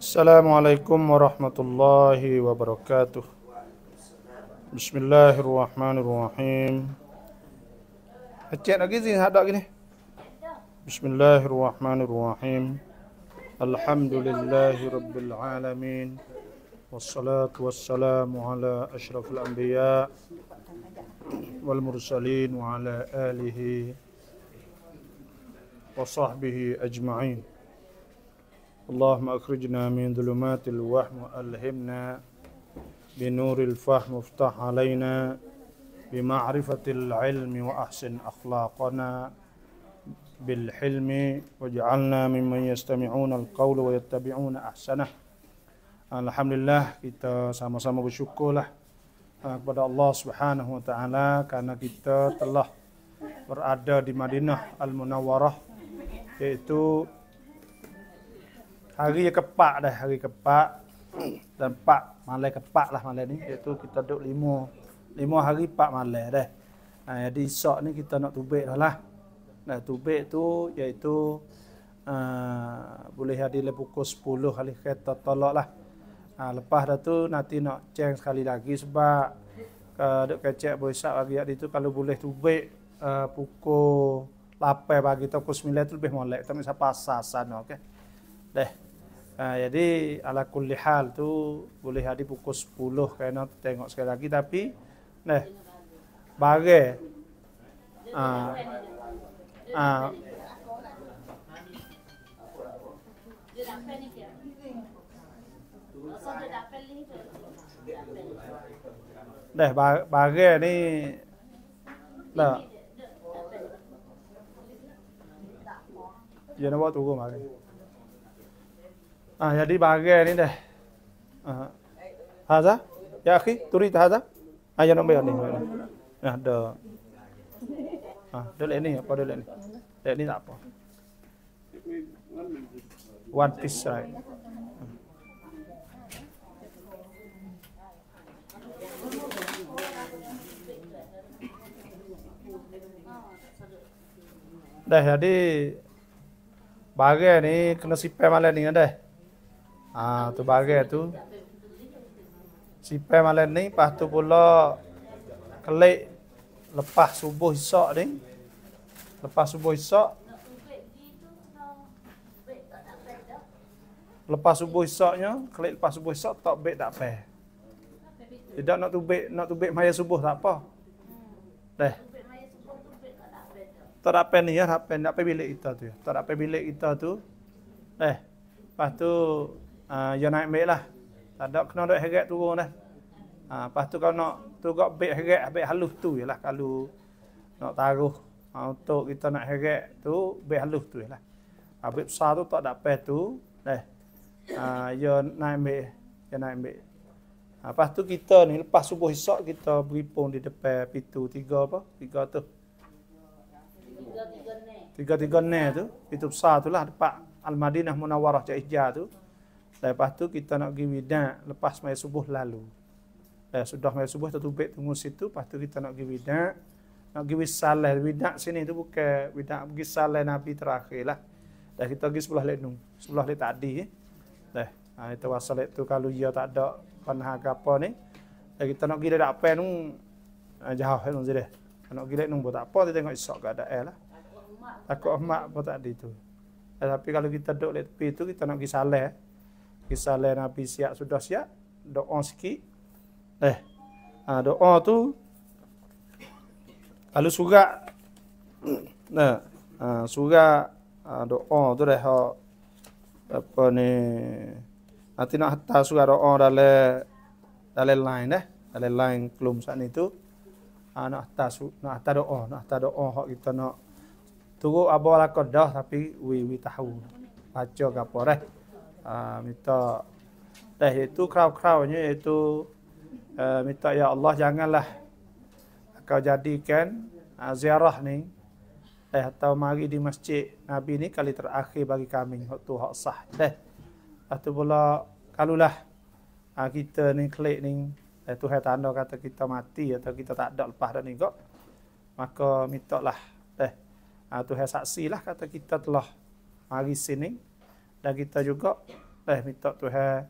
السلام عليكم ورحمة الله وبركاته بسم الله الرحمن الرحيم بسم الله الرحمن الرحيم الحمد لله رب العالمين والصلاة والسلام على أشرف الأنبياء والمرسلين وعلى آله وصحبه أجمعين اللهم اخرجنا من ظلمات الوهم والهمنا بنور الفهم افتح علينا بمعرفة العلم وأحسن أخلاقنا بالحلم واجعلنا ممن يستمعون القول ويتبعون أحسنه الحمد لله kita sama-sama bersyukurlah kepada Allah Subhanahu wa taala karena kita telah berada di Madinah Al Munawwarah yaitu Hari yang kepak dah, hari kepak. Dan pak malai kepak lah malai ni. Iaitu kita duduk lima, lima hari pak malai dah. Nah, jadi esok ni kita nak tubik dah lah. Nah, tubik tu iaitu uh, boleh hadir lepas pukul sepuluh kali kereta tolak lah. Nah, lepas dah tu nanti nak ceng sekali lagi sebab duduk eh, kecek boleh sak lagi hari tu kalau boleh tubik uh, pukul lapai bagi tu pukul sembilan tu lebih molek. Tapi misal pasal sana. Okay? Deh. Uh, jadi ala kulli hal tu boleh hadi pukul 10 kena tengok sekali lagi tapi neh bareng ah ah uh, ah bareng ni dah. Jangan buat tunggu mari. Ah jadi bahagian ni dah. Ah. Ha. Haza? Ya akhi, turi tah haza. Ah ha, ya, jangan bayar ni. Ha, ya, Dah Ah, ha, dulu ni apa dulu ni? Dek ni tak apa. One piece right. Dah jadi bahagian ni kena sipai malam ni kan, dah. Ah tu bagai tu. Sipai malam ni pas tu pula kelik lepas subuh isok, ni. Lepas subuh isok, Lepas subuh isoknya kelik lepas subuh isok tak baik tak fair. Tidak nak tubik, nak tubik maya subuh tak apa. Dah. Tak apa ni ya, tak apa, tak apa bilik kita tu ya. Tak apa bilik kita tu. Deh. Lepas tu, Ah, ya naik ambil lah. Tak ada kena duit heret turun dah. Ha, lepas tu kalau nak tugak bek heret, bek halus tu je lah kalau nak taruh. Ha, untuk kita nak heret tu, bek halus tu je lah. Ha, bek besar tu tak ada pes tu. Dah. Ha, ya naik ambil. Ya naik ambil. Ha, lepas tu kita ni, lepas subuh esok kita beripung di depan pintu tiga apa? Tiga tu. Tiga-tiga ne. Tiga-tiga ne tu. Pintu besar tu lah. Depan Al-Madinah Munawarah Cik Ijah tu. Lepas tu kita nak pergi widak lepas mai subuh lalu. Eh, sudah mai subuh tertubik tunggu situ, lepas tu kita nak pergi widak. Nak pergi salai, widak sini tu bukan widak pergi salai Nabi terakhir lah. Dah kita pergi sebelah lek nung, sebelah lek tadi. Eh. Dah, ha, itu wasal lek tu kalau ia ya tak ada panah apa ni. Dah kita nak pergi dah apa nung, ha, jauh eh, nung zireh. Nak pergi lek nung, buat apa, kita tengok esok ke ada air lah. Takut emak pun tak di tu. Eh, tapi kalau kita duduk lek tepi tu, kita nak pergi salai. Eh kisah lain Nabi siap sudah siap doa sikit eh ha, doa tu lalu surat nah ha, surat ha, doa tu dah apa ni nanti nak hantar surat doa dalam dalam line eh dalam line kelum saat ni tu ha, nak hantar nak hantar doa nak hantar doa hak kita nak tunggu abah lakon dah tapi wi wi tahu baca ke apa dah eh? Ah, minta teh itu kraw keraunya iaitu uh, minta ya Allah janganlah kau jadikan uh, ziarah ni eh atau mari di masjid Nabi ni kali terakhir bagi kami waktu hak sah teh atau pula kalulah uh, kita ni klik ni eh, Tuhan tanda kata kita mati atau kita tak ada lepas dan ni kok maka mintalah teh uh, Tuhan saksilah kata kita telah mari sini dan kita juga eh minta Tuhan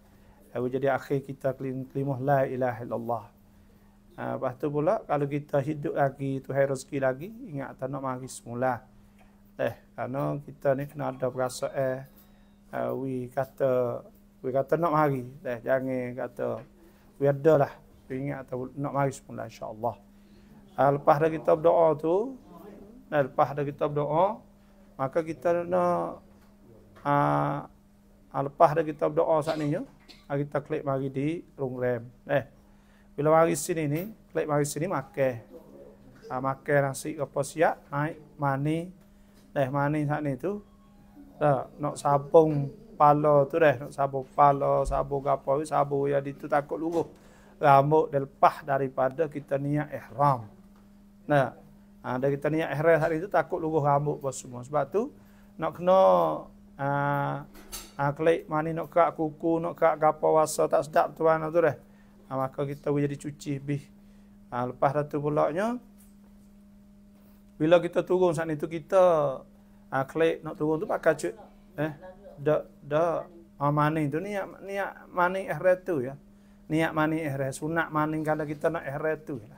aku jadi akhir kita kelimah la ilaha illallah. Ah uh, pastu pula kalau kita hidup lagi Tuhan rezeki lagi ingat tak nak mari semula. Eh karena kita ni kena ada perasaan eh uh, we kata we kata nak mari. Eh jangan kata we ada lah ingat atau nak mari semula insyaallah. Uh, lepas dah kita berdoa tu, nah, eh, lepas dah kita berdoa, maka kita nak uh, lepas dah kita berdoa saat ni, uh, kita klik mari di rungrem. Eh, bila mari sini ni, klik mari sini makai. Uh, makai nasi apa siap, naik, mani. Eh, mani saat ni tu. Uh, nak sabung pala tu dah. Nak sabung pala, sabung apa, sabung ya di itu takut luruh. Rambut dah lepas daripada kita niat ihram. Nah, ada kita niat ihram hari itu takut luruh rambut apa semua. Sebab tu nak kena uh, ah, uh, ah, klik mani nak kak kuku, nak kak gapa waso tak sedap tuan tu dah. Uh, maka kita boleh jadi cuci bih. Uh, lepas tu pulaknya, bila kita turun saat itu kita uh, klik nak turun tu pakai cuci. Eh, dah, dah. Oh, mani tu niat niat mani ihrat eh tu ya. Niat mani ihrat eh sunat mani kalau kita nak ihrat eh tu ya.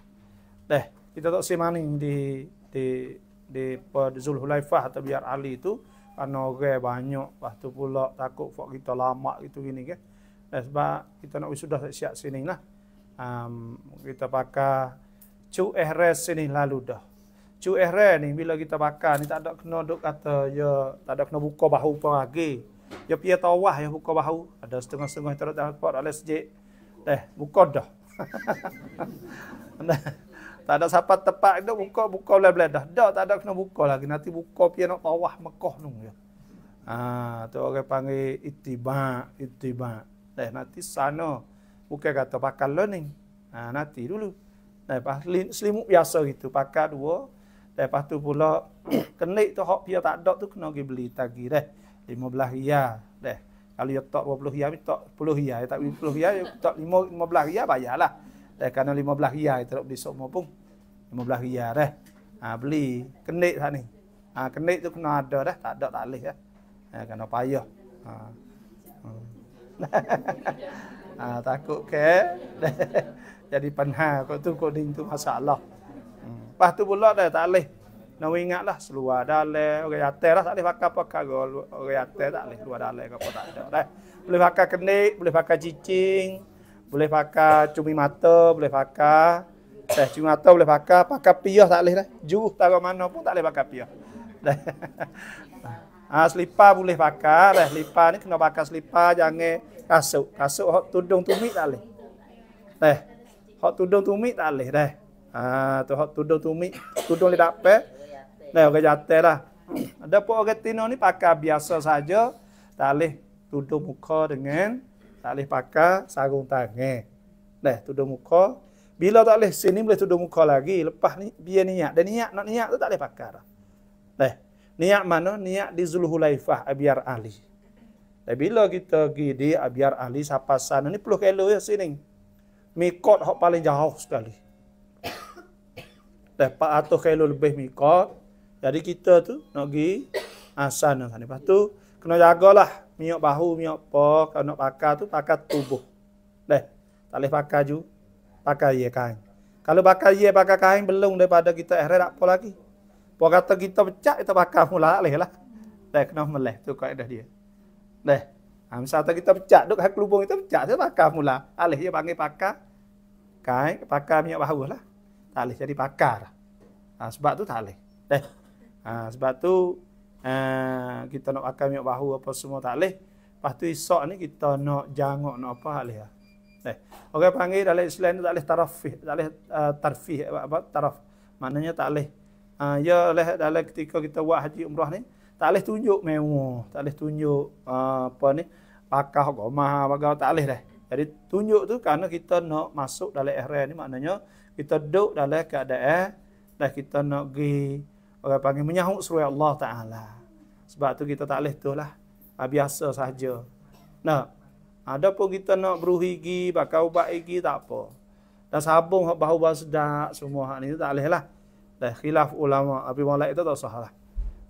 Deh, kita tak si mani di di di pada Zulhulaifah atau biar Ali itu. Kerana orang banyak, lepas tu pula takut fok kita lama gitu gini ke. Dan eh, sebab kita nak sudah siap sini lah. Um, kita pakai cu ehres sini lalu dah. Cu ehres ni bila kita pakai ni tak ada kena duk kata ya tak ada kena buka bahu pun lagi. Ya pia tawah ya buka bahu. Ada setengah-setengah terdapat oleh sejik. Dah, buka dah. Tak ada siapa tepat nak buka buka belah belah dah. Dah tak ada kena buka lagi. Nanti buka pian nak tawah Mekah nung ya. Ha, tu orang panggil ittiba, ittiba. Dah eh, nanti sana bukan kata pakai learning. Ah, nanti dulu. Dah pas selimut biasa gitu pakai dua. Dah Lepas tu pula kenik tu hak pian tak ada tu kena pergi beli tagi dah. 15 ria dah. Kalau dia tak 20 ria, dia tak 10 ria. Dia tak 10 ria, dia tak 15 ria, bayarlah. Dah eh, kena belah riyal kita nak beli semua pun. 15 riyal dah. Ha, beli kenik sana ni. Ha, ah, kenik tu kena ada dah. Tak ada tak boleh dah. Ha, kena payah. Ha. Hmm. ha, takut ke. Jadi penha kau tu kau ding tu masalah. Hmm. Lepas tu pula dah tak boleh. Nak ingatlah seluar dalai. Orang yatai lah tak boleh pakai pakai. Orang yatai tak boleh. Seluar dalai kau tak ada dah. Boleh pakai kenik, boleh pakai cicing boleh pakai cumi mata, boleh pakai teh cumi mata, boleh pakai pakai piah tak boleh dah. Juh tak ke mana pun tak boleh pakai piah. Ah ha, selipar boleh pakai, dah selipar ni kena pakai selipar jangan kasut. Kasut hok tudung tumit tak boleh. Teh. Hok tudung tumit tak boleh dah. Ha, tu hok tudung tumit, tudung tidak pe. Dah orang jatuh lah. Ada pun orang Tino ni pakai biasa saja, tak boleh tudung muka dengan tak boleh pakai sarung tangan. Dah tudung muka. Bila tak boleh sini boleh tudung muka lagi. Lepas ni biar niat. Dan niat nak niat tu tak boleh pakai dah. Dah. Niat mana? Niat di Zulhulaifah Abiyar Ali. Dan bila kita pergi di Abiyar Ali siapa sana ni 10 kilo ya sini. Mikot hok paling jauh sekali. Dah 400 kilo lebih mikot. Jadi kita tu nak pergi asan ah, sana. Lepas tu kena jagalah miok bahu, miok po, kalau nak pakar tu pakar tubuh. Dah. Tak boleh pakar ju. Pakar ye kain. Kalau pakar ye pakar kain belum daripada kita tak apa lagi? Po kata kita pecah kita pakar mula leh lah. Dah kena meleh tu kau dah dia. Dah. Ha, misalnya kita pecah, duduk ke lubang kita pecah, kita pakar mula. Alih dia panggil pakar. Kain, pakar minyak bahu lah. Tak alih jadi pakar. Ha, sebab tu tak alih. Ha, sebab tu Eh, kita nak makan minyak bahu apa semua tak boleh. Lepas tu esok ni kita nak jangok nak apa alih lah. Eh. panggil dalam Islam ni tak boleh tarafih, tak boleh eh, tarfih eh, apa taraf. Maknanya tak boleh. Uh, ya oleh dalam ketika kita buat haji umrah ni tak boleh tunjuk mewah, tak boleh tunjuk uh, apa ni pakah gomah bagau tak boleh dah. Jadi tunjuk tu kerana kita nak masuk dalam ihram ni maknanya kita duduk dalam keadaan dah kita nak pergi Orang panggil menyahut suruh ya Allah Ta'ala. Sebab tu kita tak boleh tu lah. Ah, biasa sahaja. Nah, ada pun kita nak beruhigi, pakai ubat igi, tak apa. Dan sabung hak bau bau sedak semua hak ni tak leh lah. Dah khilaf ulama tapi malak itu tak salah.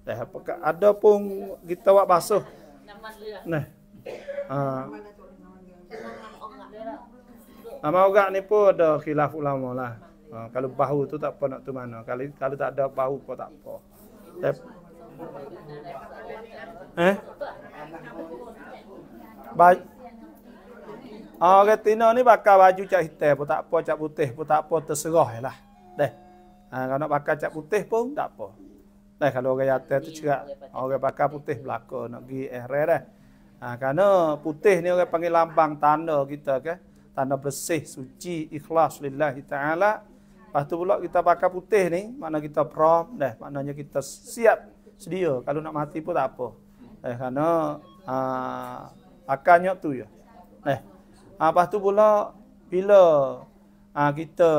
Dah ada pun kita buat basuh. Lah. Nah. Ah. Lah. Nama orang ni pun ada khilaf ulama lah. Ha, kalau bahu tu tak apa nak tu mana. Kalau kalau tak ada bahu pun tak apa. Tep. Eh? eh? Baik. Oh, orang Tino ni pakai baju cak hitam pun tak apa, cak putih pun tak apa, terserah lah. Dah. Ha, kalau nak pakai cak putih pun tak apa. Dah kalau orang yatir tu cakap, orang pakai putih belakang, nak pergi eh, rare Ha, kerana putih ni orang panggil lambang tanda kita ke. Tanda bersih, suci, ikhlas, lillahi ta'ala. Lepas tu pula kita pakai putih ni, makna kita prom dah, maknanya kita siap sedia kalau nak mati pun tak apa. Eh kerana a uh, akarnya tu ya. Eh. Ah lepas tu pula bila uh, kita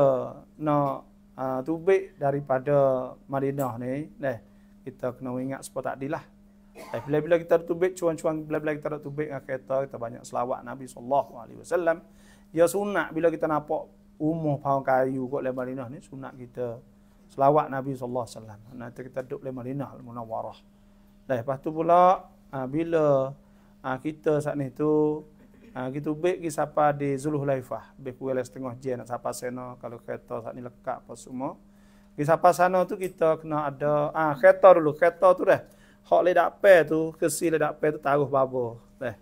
nak uh, tubik daripada Madinah ni, eh kita kena ingat sebab tadi lah. Eh, bila-bila kita ada tubik, cuan-cuan, bila-bila kita ada tubik dengan kereta, kita banyak selawat Nabi SAW. Ya sunnah bila kita nampak umuh pahang kayu kot lemah linah ni sunat kita selawat Nabi sallallahu alaihi wasallam. Nanti kita duduk lemah linah al munawwarah. Dah lepas tu pula uh, bila uh, kita saat ni tu uh, kita baik ke siapa di Zuluh Laifah, kurang setengah jam nak sapa sana kalau kereta saat ni lekat apa semua. Ke siapa sana tu kita kena ada ah uh, kereta dulu, kereta tu dah. Hak le dak tu, kesi le dak tu taruh babo. Dah.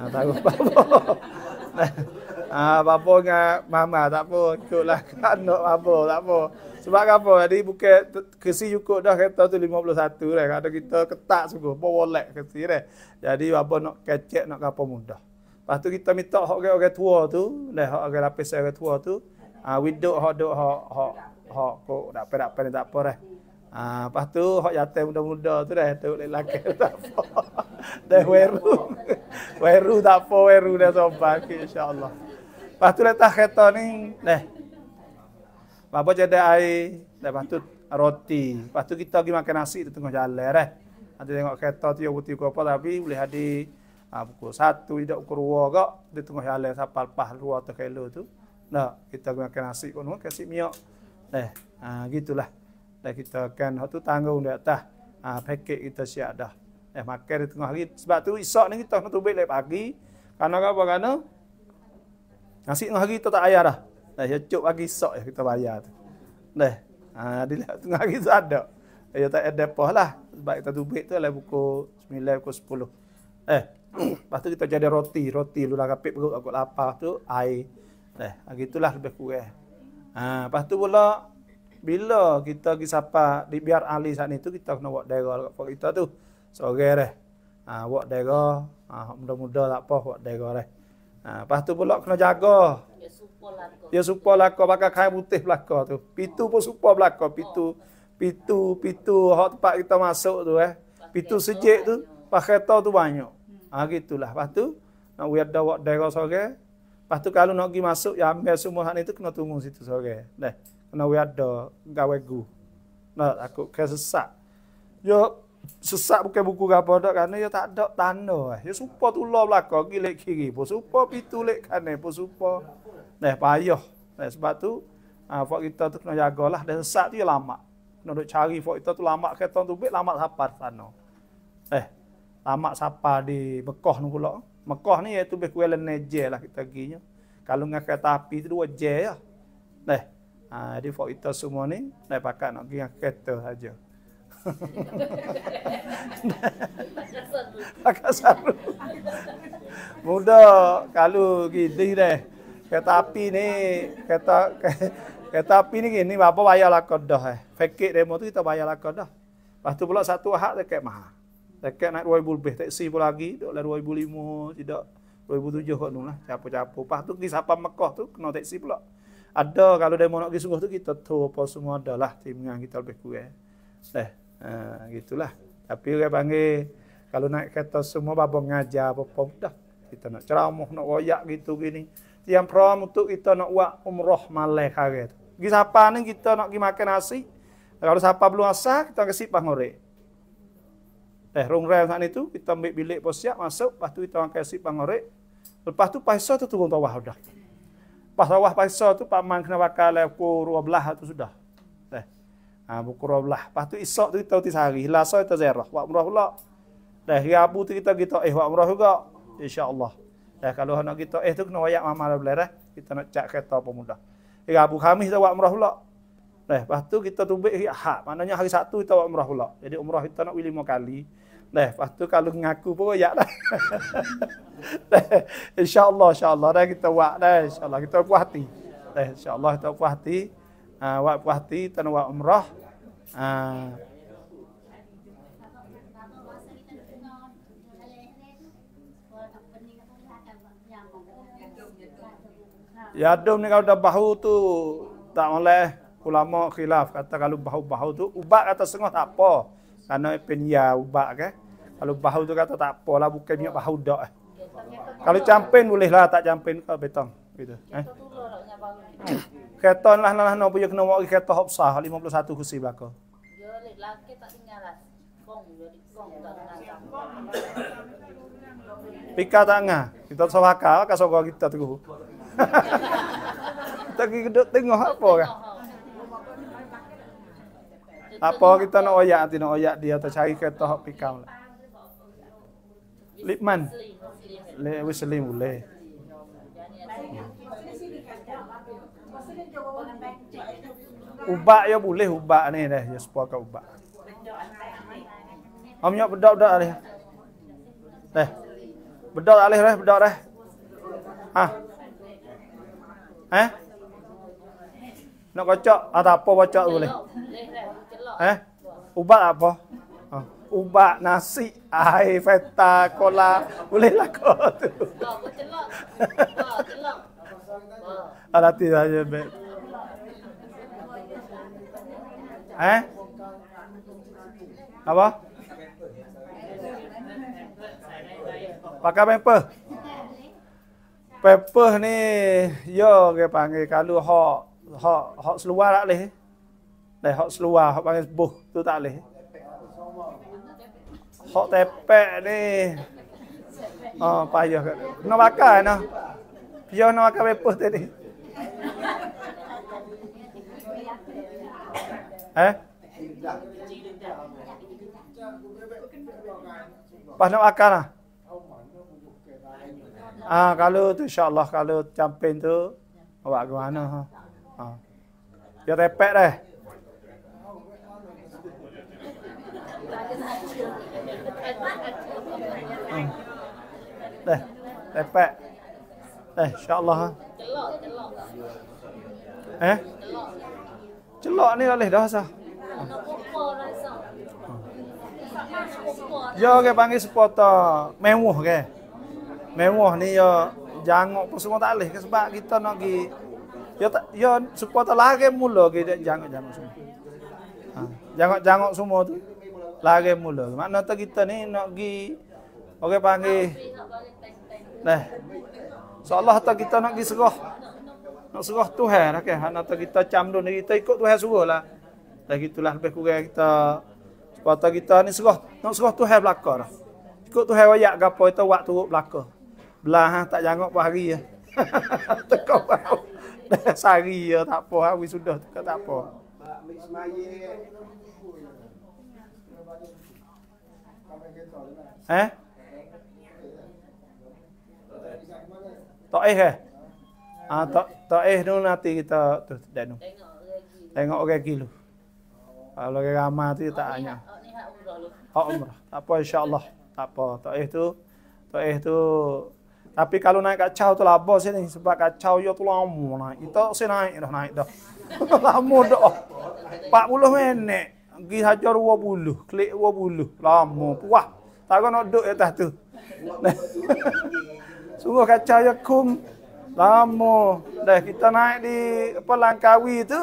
Ah taruh babo. Ah, babo dengan mama tak apa, ikutlah anak babo tak apa. Sebab apa? Jadi bukan kesi cukup dah kereta tu 51 dah. Kan? Kalau kita ketak sungguh, bawa wallet kesi dah. Jadi babo nak kecek nak apa mudah. Lepas tu kita minta hak orang tua tu, dah hak orang lapis orang tua tu, ah widuk hak duk hak hak hak ko dak apa dak apa dak apa dah. Ah lepas tu hak jatuh muda-muda tu dah tu lelaki tak apa. Dah weru. Weru tak apa, weru dah sampai insya-Allah. Lepas tu letak kereta ni, leh. Bapak jadi air, lepas tu roti. Lepas tu kita pergi makan nasi di tengah jalan, leh. Nanti tengok kereta tu, ya putih apa, tapi boleh hadir ha, pukul satu, tidak pukul dua kok, di tengah jalan, sapal pah, dua atau kailu tu. Nah, kita pergi makan nasi pun, oh, kasih minyak. Leh, ha, gitulah. Dan kita akan waktu tanggung di atas ha, paket kita siap dah. Eh, makan di tengah hari. Sebab tu isok ni kita nak tubik dari pagi. Kerana apa? Kerana Nasi tengah hari tu tak ayah dah. Dah cukup pagi sok ya kita bayar tu. Dah. Ha dilihat tengah hari tak ada. Ya tak ada depoh lah. Sebab kita duit tu lah buku 9 buku 10. Eh. Lepas tu kita jadi roti. Roti lu lah kapit perut aku lapar tu. Air. Dah. Begitulah ha, lebih kurang. Ha, lepas tu pula. Bila kita pergi sapa. Di biar ahli saat ni tu. Kita kena buat darah kat kita tu. Sore dah. Ha, buat darah. Ha, Muda-muda tak apa. Buat darah dah. Ha, lepas tu pula kena jaga. Dia supa belakang. Dia pakai kain putih belakang tu. Pitu pun supa belakang. Pitu, pitu, pitu. Hak tempat kita masuk tu eh. Pitu sejik tu. Pakai tau tu banyak. Hmm. Ha, gitulah. Lepas tu, nak buat dah buat dera sore. Lepas tu kalau nak pergi masuk, ya ambil semua hak ni tu kena tunggu situ sore. Dah. Kena buat dah gawai gu. Nak takut kesesak. Yuk sesak bukan buku gapo dok karena ya tak dok tano, eh ya supo tulah belako gilek kiri po supo pitulek kane po supo nah payoh, nah sebab tu ah fok kita tu kena jagalah dan sesak tu ya lama kena dok cari fok kita tu lama keton tu bet lama sapa tano, eh lama sapa di Mekah nu pula Mekah ni iaitu lebih kurang neje lah kita ginya kalau dengan kereta api tu dua je ya nah ah di fok kita semua ni nah pakak nak gi kereta saja tak kasar. Muda kalau gini deh. Kereta api ni, kereta kereta api ni gini bapa bayar lah kodoh eh. Fakir demo tu kita bayar lah kodoh. Lepas tu pula satu hak dekat mahal. Dekat naik 2000 lebih, taksi pun lagi, duduk lah 2005, tidak 2007 kot tu lah, capu-capu. Lepas tu pergi Sapa Mekah tu, kena taksi pula. Ada kalau demo nak pergi sungguh tu, kita tahu apa semua adalah timnya kita lebih kurang. Eh. Ha, gitulah. Tapi orang panggil kalau naik kereta semua babo ngajar apa-apa dah. Kita nak ceramah, nak royak gitu gini. Yang prom untuk kita nak buat umrah malai kare tu. Gi siapa ni kita nak pergi makan nasi? Kalau siapa belum asah, kita ke sipah ngorek. Eh, rung rel saat itu, kita ambil bilik pun siap, masuk. Lepas itu, kita akan kasih pangorek. Lepas itu, paisa itu turun bawah sudah. Lepas bawah paisa itu, Pak Man kena bakal lepuk ruang belah itu sudah. Ha bukurab lah. Lepas tu esok tu kita uti sehari. Lasa kita ziarah. Buat umrah pula. Dah hari Rabu tu kita kita eh buat umrah juga. Insya-Allah. Dah kalau nak kita eh tu kena wayak mama dah belah dah. Eh. Kita nak cak kereta pemuda. Hari Rabu Khamis kita buat umrah pula. Dah lepas tu kita tubik hari Ahad. Maknanya hari Sabtu kita buat umrah pula. Jadi umrah kita nak lima kali. Dah lepas tu kalau ngaku pun wayak dah. insya-Allah insya-Allah dah kita buat dah insya-Allah kita puas hati. Dah insya-Allah kita puas hati. Ha, buat puas hati, tanah buat umrah. Ah. Yadum ni kalau dah bahu tu tak boleh ulama khilaf kata kalau bahu-bahu tu ubat atau sengah tak apa. Karena penya ubat ke. Kalau bahu tu kata tak apa lah bukan minyak bahu dak. Eh. Kalau campin boleh lah tak campin ke betong gitu. Eh? kereta lah nah lah, nah punya kena wari kereta hopsah 51 kursi belaka. Dia laki tak lah. lah. Pika tangan. Kita sama kau, kau sama kita tu. Tapi kita tengok apa kan? Apa kita nak oyak, kita nak oyak dia atau cari kereta hak pika lah. Lipman. Lewis Slim boleh. ubat ya boleh ubat ni dah ya sepuak ubat amnya bedak bedak alih Dah bedak alih dah bedak dah Ah ha? eh nak kocok atau ah, apa kocok boleh eh ubat apa ha. ubat nasi air feta cola boleh lah kau tu ada tidak ada Eh? Apa? Pakai pamper. Pamper ni yo ke panggil kalau hok hok hok seluar tak leh. Dah hok seluar hok panggil buh tu tak leh. Hok tepek ni. Oh payah ke. Nak pakai nah. Yo nak pakai pamper tadi. Eh? Pas nak makan lah. Ah, ha, kalau tu insyaAllah kalau campin tu, awak ke mana? Ha? ha. Dia repek dah. Eh, hmm. lepek. Eh, insyaAllah. Telok, Eh? Selak ni alih dah asah. Ya ke panggil supporter mewah ke? Mewah ni ya jangok pun semua tak alih sebab kita nak gi ya tak ya supporter lagi mula ke jangok-jangok semua. Ha. Jangok-jangok semua tu lagi mula. Mana tu kita ni nak gi orang panggil Nah. Soalnya tak kita nak gi serah nak serah Tuhan lah kan. Hana tak kita camdun diri kita ikut Tuhan suruh lah. Lagi itulah lebih kurang kita. Sebab kita ni serah, nak serah Tuhan belakang lah. Ikut Tuhan wayak ke apa itu wak turut belakang. Belah tak jangok pun hari ya. Tekau bau. Sari ya tak apa. Hari sudah tak apa. Pak Eh? Tak eh Eh? Ah tak tak eh dulu nanti kita tu Tengok orang ah, Tengok orang lu. Kalau orang ramai tu tak hanya. Hak umrah. Tak apa insya-Allah. Tak apa. Tak eh tu. Tak eh tu. Tapi kalau naik kacau tu labo sini sebab kacau yo tu lama naik. Kita sini naik dah naik dah. lama dah. 40 minit. Gi saja 20, klik 20. Lama puah. Tak nak duduk atas tu. Sungguh kacau ya kum. Lama. Dah kita naik di apa Langkawi tu,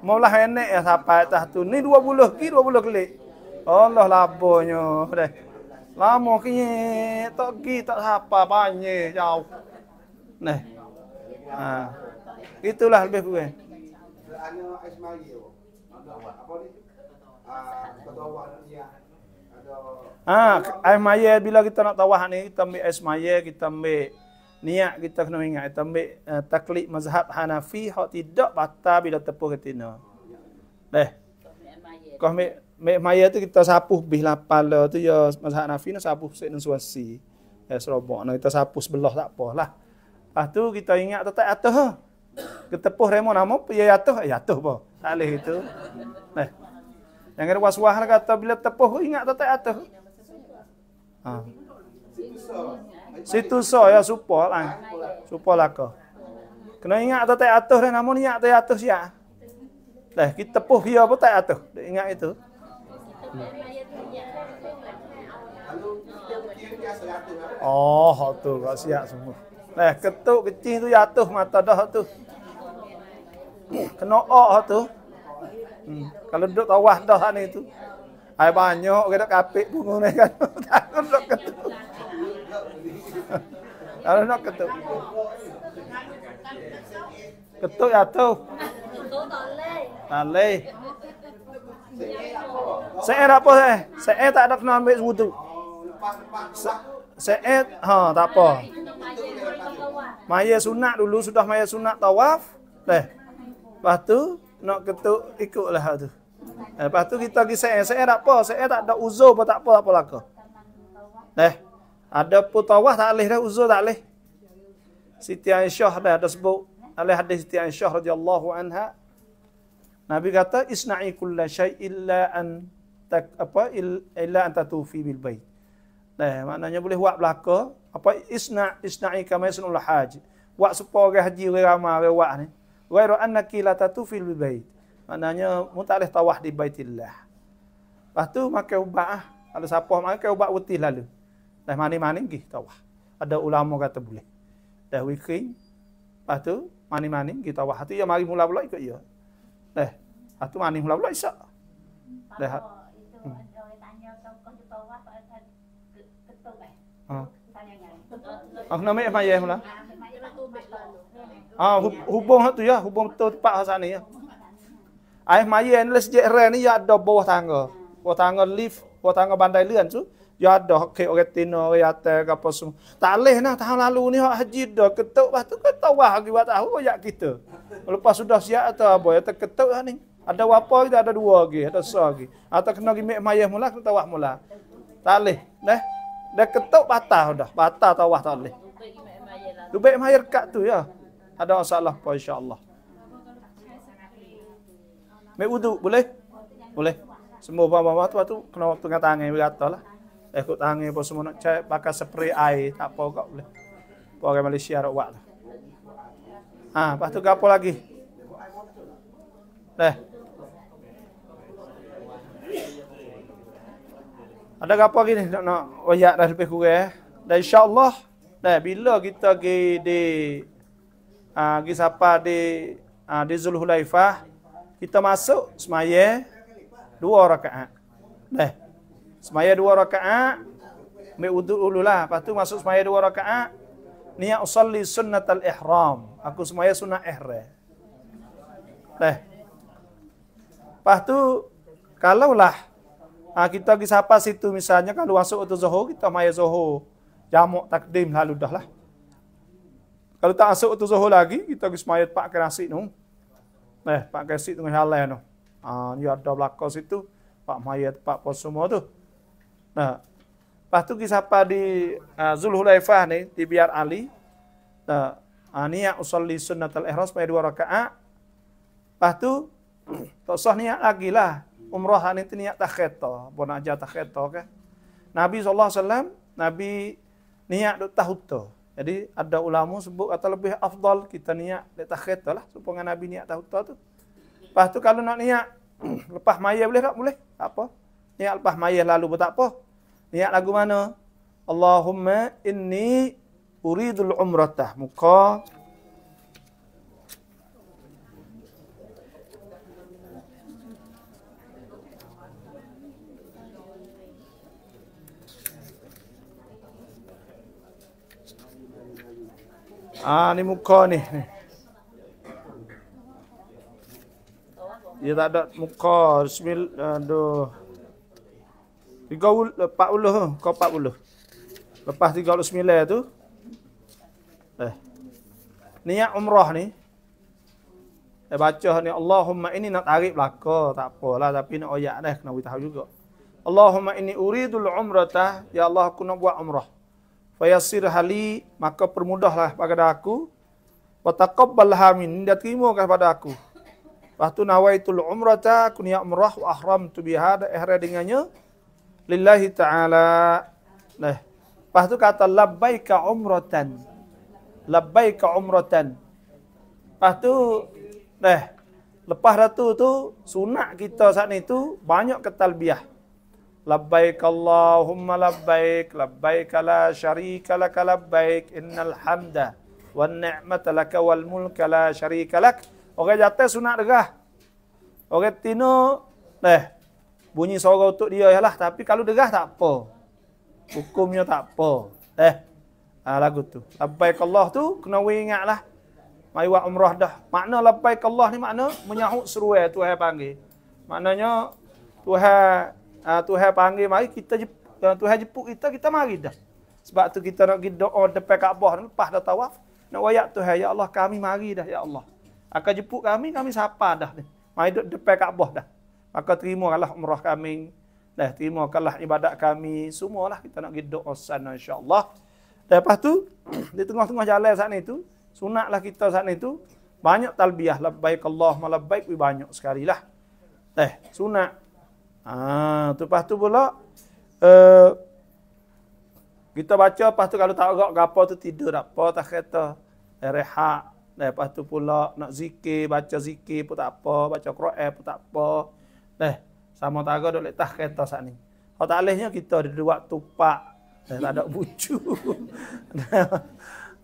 maulah enek ya sampai atas tu. Ni 20 ki 20 kelik. Allah labonyo dah. Lama kini tak ki tak apa banyak jauh. Nah. Ha. Itulah lebih kurang. Ana Ah, ha, air maya bila kita nak tawah ni, kita ambil air maya, kita ambil niat kita kena ingat kita ambil uh, taklid mazhab Hanafi hak tidak batal bila tepuh ketina. Leh. Kau ambil Mek maya tu kita sapu bih lapala tu ya mazhab Hanafi nak sapu sik nang suasi. eh, serobok nah, kita sapu sebelah tak apalah. Lepas tu kita ingat tetap atas ha. Ketepuh remo nama ya atas ya atas ya, apa. Tak leh itu. Nah. Yang kira was lah kata bila tepuh ingat tetap atas. Ha. Situ so ya supo lah. Supo lah Kena ingat atau tak atuh dah namun ingat tak atuh siap. Dah kita tepuh dia apa tak atuh. ingat itu. Oh, hak tu kau siap semua. Eh, ketuk kecil tu jatuh ya mata dah tu. Kena ok tu. Hmm. Kalau duduk tawah dah ni tu. Ai banyak kena kapik bunga ni kan. Takut duduk ketuk. Kalau nak ketuk. Ketuk ya tu. Tak leh. Se'e apa se'e? Se'e tak ada kenal ambil wudu. Se'e ha tak apa. Maya sunat dulu sudah maya sunat tawaf. Leh. Lepas tu nak ketuk ikutlah tu. Eh, lepas tu kita pergi se'e. Se'e tak apa. Se'e tak ada uzur pun tak apa-apa lah Leh. Ada pun tawah tak boleh dah uzur tak boleh. Siti Aisyah dah ada sebut. Ada hadis Siti Aisyah radhiyallahu anha. Nabi kata isna'i kulla syai' illa an tak apa il, illa an tatufi bil bait. Nah, maknanya boleh buat belaka apa isna isna'i kama isnul haj. Buat supaya orang haji orang ramai orang buat ni. Ghairu annaki la tatufi bil bait. Maknanya mu tak boleh tawah di Baitillah. Pastu makan ubah ah. Kalau siapa makan ubah putih lalu. Dah mani-mani pergi tawah. Ada ulama kata boleh. Dah wikin. Lepas tu, mani-mani pergi tawah. Itu yang mari mula-mula ikut ya. Dah. Lepas tu, mani mula-mula isap. Dah. Itu hmm. Ha. Ah, nama apa ya mula? Ah, lah ah hubung tu ya, hubung tu tempat hasan ni ya. Ai mai ni ha. les je ni ya ada bawah tangga. Hmm. Bawah tangga lift, bawah tangga bandai lian tu. Ya ada ke orang tino orang ate ke apa semua. Tak leh nah tahun lalu ni hak haji dah ketuk batu ketuk wah lagi buat tahu ayat kita. Lepas sudah siap atau apa ya terketuk lah ni. Ada apa kita ada dua lagi, ada satu lagi. Atau kena gi mek mayah mula kena tawah mula. Tak leh dah. ketuk patah dah. Patah tawah tak leh. Lubek mayah kat tu ya. Ada masalah apa insya-Allah. Mek boleh? Boleh. Semua bapa-bapa tu waktu kena tengah tangan berata lah. Eh kok tangi apa semua nak cek pakai spray air tak apa kok boleh. Orang Malaysia rok buat. Ah, ha, tu gapo lagi? Leh. Ada gapo lagi ni nak nak wayak dah lebih kurang eh. Dan insya-Allah dah bila kita pergi di ah uh, pergi siapa di ah di Zulhulaifah kita masuk semaya dua rakaat. Dah. Semaya dua raka'ah, ambil wuduk ululah. Lepas tu masuk semaya dua raka'ah. niat usalli sunnat al-ihram. Aku semaya sunnat ihram. Leh. Lepas tu, kalaulah, ha, kita pergi siapa situ misalnya, kalau masuk waktu zuhur, kita maya zuhur. Jamuk takdim lalu dah lah. Kalau tak masuk waktu zuhur lagi, kita pergi semaya pakai nasi tu. Eh, pakai nasi tu dengan ah, halal tu. Ha, ni ada belakang situ, pak maya, pak pos semua tu. Nah, lepas tu kisah apa di uh, Zulhulaifah ni, di biar Ali. Nah, ani ah, ya usalli sunnatul ihram supaya dua rakaat. Lepas tu tosoh niat lagi lah umrah ni tu niat takheto, bukan aja takheto ke. Nabi saw, Nabi niat duk tahuto. Jadi ada ulama sebut atau lebih afdal kita niat di takheto lah, supaya Nabi niat tahuto tu. Lepas tu kalau nak niat lepas mayat boleh tak? Boleh. Tak apa. Niat lepas mayat lalu pun tak apa. Niat lagu mana? Allahumma inni uridul umratah. Muka. Ah ni muka ni. ni. Dia tak ada muka. Bismillah. Aduh. 40 kau 40. Lepas 39 tu eh niat umrah ni eh baca ni Allahumma ini nak tarik belaka tak apalah tapi nak oyak dah kena bagi juga. Allahumma ini uridul umrata ya Allah aku nak buat umrah. Fayasir hali maka permudahlah pada aku. Wa taqabbal hamin dia terima kah aku. Lepas tu nawaitul umrata kunia umrah wa ahram tu biha ihram dengannya lillahi ta'ala. Nah, lepas tu kata labbaika umratan. Labbaika umratan. Lepas tu nah, lepas ratu tu sunat kita saat ni tu banyak ketalbiah. Labbaik Allahumma labbaik, labbaik la syarika lak labbaik, innal hamda wan ni'mata lak wal mulka la syarika lak. Orang jatuh sunat dekah. Orang tino, neh, bunyi suara untuk dia ialah tapi kalau derah tak apa hukumnya tak apa eh ha, lagu tu labbaik Allah tu kena ingatlah mai buat umrah dah makna labbaik Allah ni makna menyahut seruai Tuhan panggil maknanya Tuhan uh, Tuhan panggil mari kita je ah, Tuhan jemput kita kita mari dah sebab tu kita nak pergi doa depan Kaabah lepas dah tawaf nak wayak Tuhan ya Allah kami mari dah ya Allah akan jemput kami kami sapa dah ni mai duduk depan Kaabah dah maka terimalah umrah kami dah terimakanlah ibadat kami semualah kita nak gedok osan insyaallah lepas tu di tengah-tengah jalan saat itu sunatlah kita saat itu banyak talbiyah labbaik Allahumma labbaik lebih banyak sekali lah eh sunat ah tu lepas tu pula uh, kita baca lepas tu kalau tak agak gapo tu tidur apa tak kereta eh, rehat lepas tu pula nak zikir baca zikir pun tak apa baca Quran pun tak apa Eh, sama tak ada letak kereta saat ni. Kalau tak alihnya, kita di dua tupak. Eh, tak ada bucu.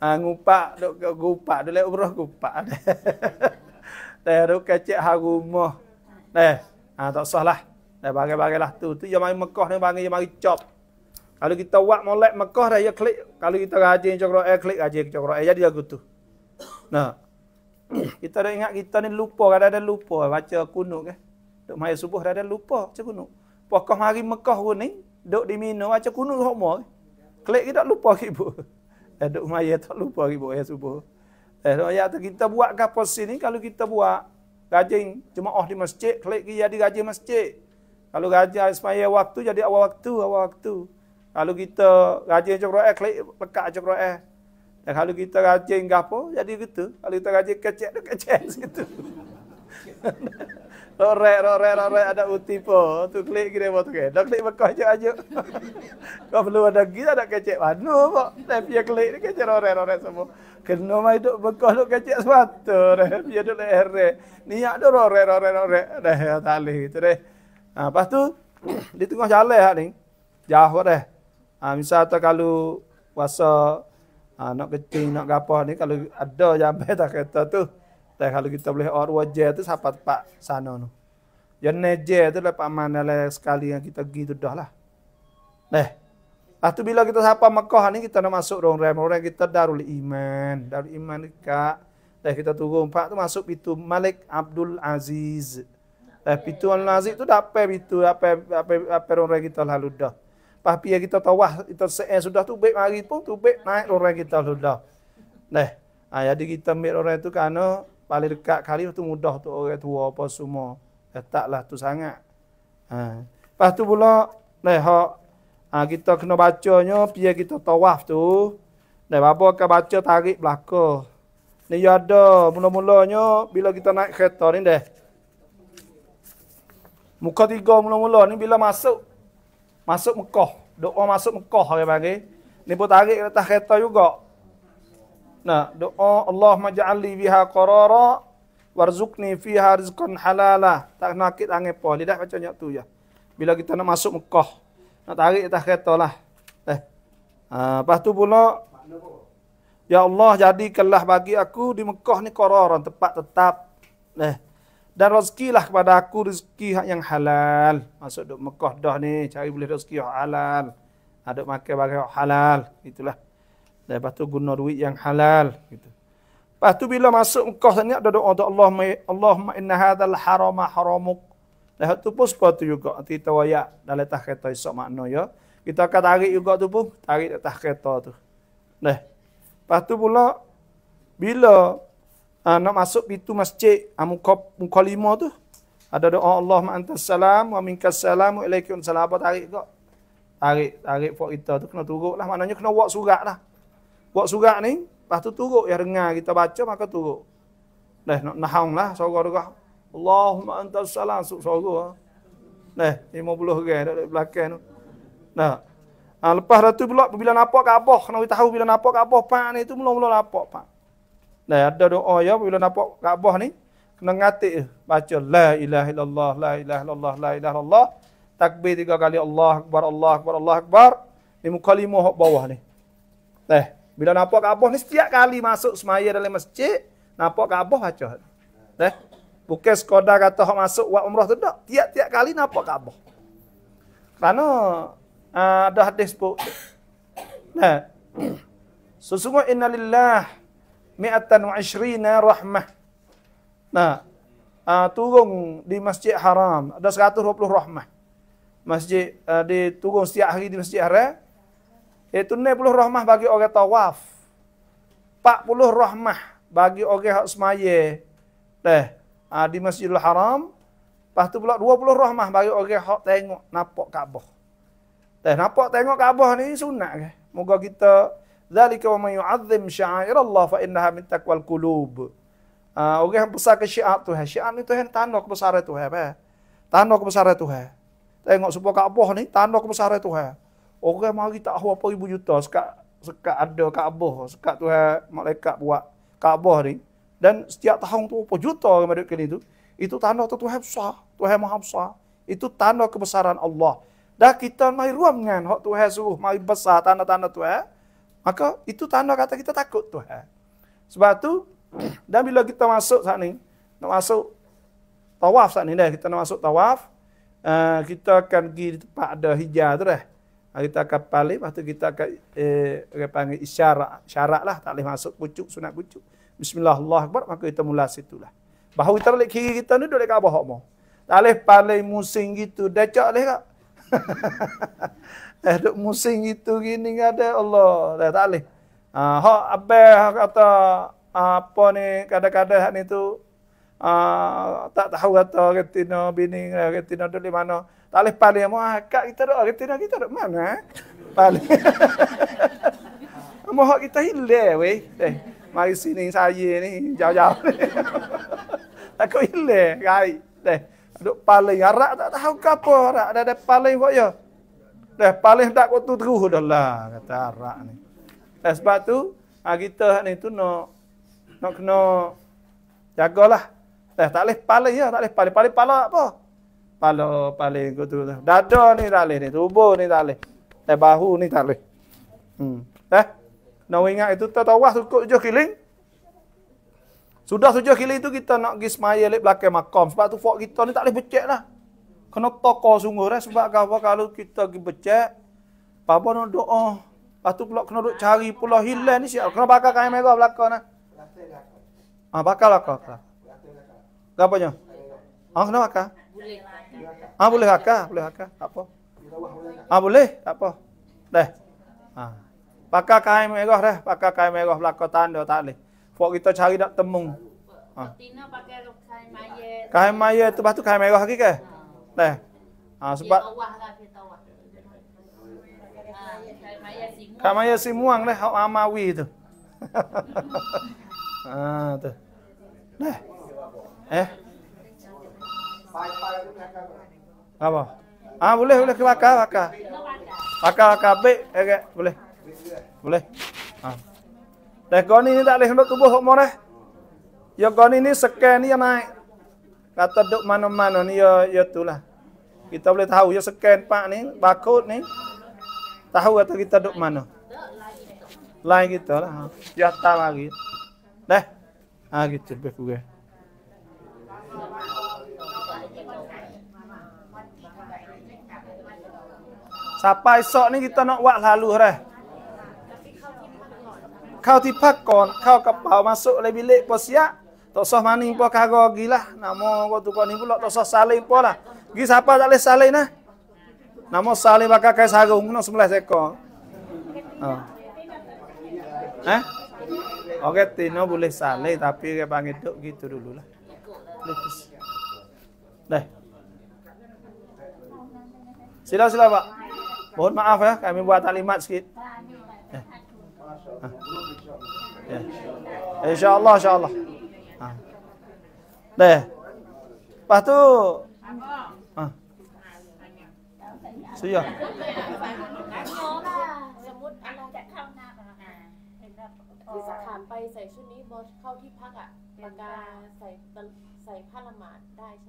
ha, ngupak, duk gupak. Dia lihat umrah gupak. Dia ada kecik harumah. Eh, ha, tak usah lah. Dia eh, bagai-bagai lah tu. Tu yang mari Mekah ni, bagai yang mari cop. Kalau kita buat molek Mekah dah, ya klik. Kalau kita rajin cokro air, eh, klik rajin cokro air. Eh, jadi lagu tu. Nah. kita dah ingat kita ni lupa. Kadang-kadang lupa. Baca kunuk kan. Duk maya subuh dah dah lupa macam kunuk. Pokok hari Mekah pun ni, duk di Mina macam kunuk di Klik kita lupa ibu. Eh, duk maya tak lupa ibu ya subuh. Eh, ya tu kita buat kapal sini, kalau kita buat rajin cuma oh di masjid, klik kita jadi rajin masjid. Kalau rajin semaya waktu, jadi awal waktu, awal waktu. Kalau kita rajin cakro eh, klik lekat cakro eh. Dan kalau kita rajin gapo, jadi gitu. Kalau kita rajin kecek, kecek situ. Orek, orek, orek, ada uti po. Tu klik kira apa tu ke. Dah klik bekas je aja. Kau perlu ada gila ada kecek mana apa. Tapi dia klik ni kecek orek, orek semua. Kena mai duk bekas duk kecek sepatu. Dia leh leher. Niat duk orek, orek, orek. Dah, tak boleh gitu deh. Ha, lepas tu, di tengah jalan lah ni. Jauh deh. Ah, ha, misal tu kalau puasa, ha, nak kecil nak gapah ni. Kalau ada jambai tak kereta tu teh kalau kita boleh orang wajah itu siapa Pak Sano nu. Ya neje itu lah Pak mana lah sekali yang kita gitu dah lah. Nah, eh. atau ah, bila kita siapa Mekah ini kita nak masuk orang rem rong kita darul iman, darul iman ni kak. Teh kita tunggu Pak tu masuk itu Malik Abdul Aziz. Teh itu Al Aziz itu dapat itu apa apa apa rong rem kita lalu dah. Pak pia kita tawah itu se sudah tu baik lagi pun tu baik naik orang rem kita lalu dah. Nah, eh. jadi kita ambil orang itu karena paling dekat kali tu mudah tu orang tua apa semua. Eh, taklah tu sangat. Ha. Lepas tu pula, nah, ha, ha, kita kena bacanya, biar kita tawaf tu. Nah, bapa akan baca tarik belakang. Ni ya ada, mula-mulanya, bila kita naik kereta ni deh. Muka tiga mula-mula ni bila masuk. Masuk Mekah. Doa masuk Mekah. Ni pun tarik kereta juga. Nah, doa Allah maja'ali biha qarara warzuqni fiha rizqan halala. Tak nakit angin pun. Lidah macam macam tu je. Ya. Bila kita nak masuk Mekah. Nak tarik atas kereta lah. Eh. Ha, lepas tu pula. Ya Allah jadikanlah bagi aku di Mekah ni Kororan Tempat tetap. Eh. Dan rezekilah kepada aku rezeki yang halal. Masuk duk Mekah dah ni. Cari boleh rezeki yang halal. Ada makan bagi yang halal. Itulah. Lepas tu guna duit yang halal gitu. Lepas tu bila masuk Mekah sana ada doa untuk Allah Allahumma inna hadzal harama haramuk. Dah tu pun sebab juga nanti tawayak dan letak kereta esok makna ya. Kita akan tarik juga tu pun tarik letak kereta tu. Nah. Lepas tu pula bila uh, nak masuk pintu masjid amukop ah, muka tu ada ah, doa Allah ma'antas salam wa minkas salam wa ilaikum salam apa tarik kok tarik tarik for kita tu kena turut lah maknanya kena buat surat lah buat surat ni, lepas tu turut yang dengar kita baca maka turut. Dah nak nahong lah surga-surga. Allahumma anta salam masuk surga. Dah ha. 50 orang dah di belakang tu. Nah. Ha, lepas tu pula bila napa Kaabah, nak tahu bila napa Kaabah pak ni tu mula-mula napa pak. Dah ada doa ya bila napa Kaabah ni kena ngatik baca la ilaha illallah la ilaha illallah la ilaha illallah takbir tiga kali Allah akbar Allah akbar Allah akbar ni mukalimah bawah ni. Dah. Bila nampak kaabah ni setiap kali masuk semaya dalam masjid, nampak kaabah baca. Eh? Bukan sekadar kata hak masuk buat umrah tu tak. Tiap-tiap kali nampak kaabah. Kerana uh, ada hadis sebut. Nah. Sesungguhnya inna lillah mi'atan wa rahmah. Nah. Uh, turun di masjid haram. Ada 120 rahmah. Masjid uh, ah, diturun setiap hari di masjid haram. Itu 60 rahmah bagi orang tawaf. 40 rahmah bagi orang yang semaya. Teh, ha, di Masjidil Haram. Lepas tu pula 20 rahmah bagi orang yang tengok nampak Kaabah. Teh, nampak tengok Kaabah ni sunat ke? Moga kita Zalika wa man yu'azzim sya'air Allah fa innaha min taqwal qulub. Ah uh, orang besar ke syiar tu, syiar ni tu yang tanda kebesaran Tuhan apa? Tanda kebesaran Tuhan. Tengok sebuah Kaabah ni tanda kebesaran Tuhan. Orang mari tak hawa apa ribu juta sekat sekat ada Kaabah, sekat Tuhan eh, malaikat buat Kaabah ni. Dan setiap tahun tu apa juta orang duduk kini tu. Itu tanda tu Tuhan besar, Tuhan Maha besar. Itu tanda kebesaran Allah. Dah kita mai ruam dengan hak Tuhan suruh mari besar tanda-tanda Tuhan. Eh, maka itu tanda kata kita takut Tuhan. Eh. Sebab tu dan bila kita masuk saat ni, nak masuk tawaf saat ni dah kita nak masuk tawaf. Uh, kita akan pergi di tempat ada hijau tu dah kita akan palih, lepas kita akan eh, kita panggil isyarat, syarat lah, tak boleh masuk pucuk, sunat pucuk. Bismillah Allah Akbar, maka kita mula situlah. lah. Bahawa kita balik kiri kita ni, duduk kabar hukum. Tak boleh paling musim gitu, dah cak boleh tak? eh, duduk musim gitu gini ada, Allah, dah tak boleh. Ah, ha, abah kata, ah, apa ni, kadang-kadang ni tu, uh, tak tahu kata, kata, bini, kata, kata, kata, kata, tak boleh paling. Mau akak kita doa. Kita doa eh? kita doa. Mana? Paling. Mohon kita hilang weh. Eh, mari sini saya ni. Jauh-jauh. Takut hilang. Kai. Eh, duk paling. Harap tak tahu ke apa. Harap ada, ada paling buat ya. Eh, paling tak kau tu teruh dah lah. Kata harap ni. Eh, sebab tu. Ah, kita ni tu nak. Nak kena. Jagalah. Eh, tak boleh paling ya. Tak boleh paling. Paling pala apa? pala pala gitu dada ni tak leh ni tubuh ni tak leh dan eh, bahu ni tak leh hmm eh nak ingat itu tak tahu cukup je kiling. sudah sujud kiling tu kita nak pergi semaya lep belakang makam sebab tu fok kita ni tak leh becek lah kena toko sungguh eh? sebab apa kalau kita pergi becek papa nak doa oh. lepas tu pula kena duk cari pula hilang ni siap kena bakar kain merah belakang ni ah bakar lah kau apa ni ah kena bakar boleh Ah boleh haka, boleh haka. Tak apa. Ah boleh, tak apa. Dah. Ha. Pakai kain merah dah, pakai kain merah belaka tanda tak leh. Fok kita cari dak temung. Ha. Ah. pakai kain mayat. tu batu kain merah lagi ke? Dah. Ha ah, sebab lah, ah, Kain mayat simuang leh, hak amawi tu. ha tu. Dah. Eh. Apa? Ah boleh boleh ke bakar bakar. Bakar bakar be eh boleh. Boleh. Ha. Ah. Dah gon ni tak leh nak tubuh hok moreh. Ya gon ni scan ni naik. Kata duk mana-mana ni yo ya tulah. Kita boleh tahu yo scan pak ni, bakut ni. Tahu atau kita duk mana. Lain kita lah. Ya ha. tak lagi. Dah. Ah gitu be kuge. Siapa esok ni kita nak buat lalu dah. Kau tiba kon, kau kapal masuk le bilik pos siap. Ya? Tak usah mani pun kagak lagi lah. Namo kau tukar ni pula, tak usah saling pun lah. Gi siapa tak boleh saling lah. Eh? Namo saling bakal kais sahaja umum nak sebelah sekol. Oh. Eh? Oke, okay, Tino boleh saling, tapi dia panggil duk gitu dulu lah. Dah. Sila-sila, Pak. Mohon maaf ya, kami buat talimat sikit. Ya. Eh, eh, insya Allah, insya Allah. Ha. Deh. Lepas tu. Ha. Suya.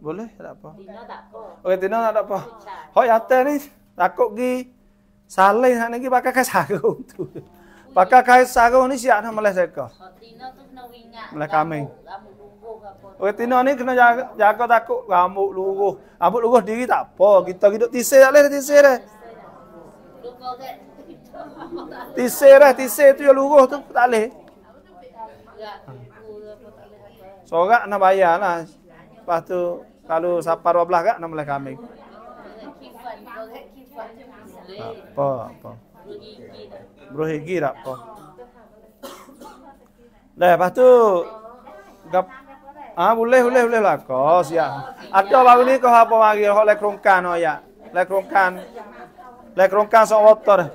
Boleh, tak apa. Tina tak apa. Okey, Tina tak apa. Hoi, Atta ni. Takut gi saling sana gi pakai kain sarung tu. Pakai kain sarung ni siap nak melah saya kau. Melah kami. Oh, Tino ni kena jaga, takut rambut luruh. Rambut luruh diri tak apa. Kita hidup tisir tak boleh tisir dah. Tisir dah, tisir tu yang luruh tu tak boleh. Sorak nak bayar lah. Lepas tu kalau sapar 12 kak nak mulai kami. Tak apa, apa. Bro Higi tak apa. Dah, lepas tu. Gap, ah, boleh, boleh, boleh lah. Kos, ya. Ada baru ni kau apa lagi? Kau lek rongkan, oh ya. Lek rongkan. Lek rongkan sama motor.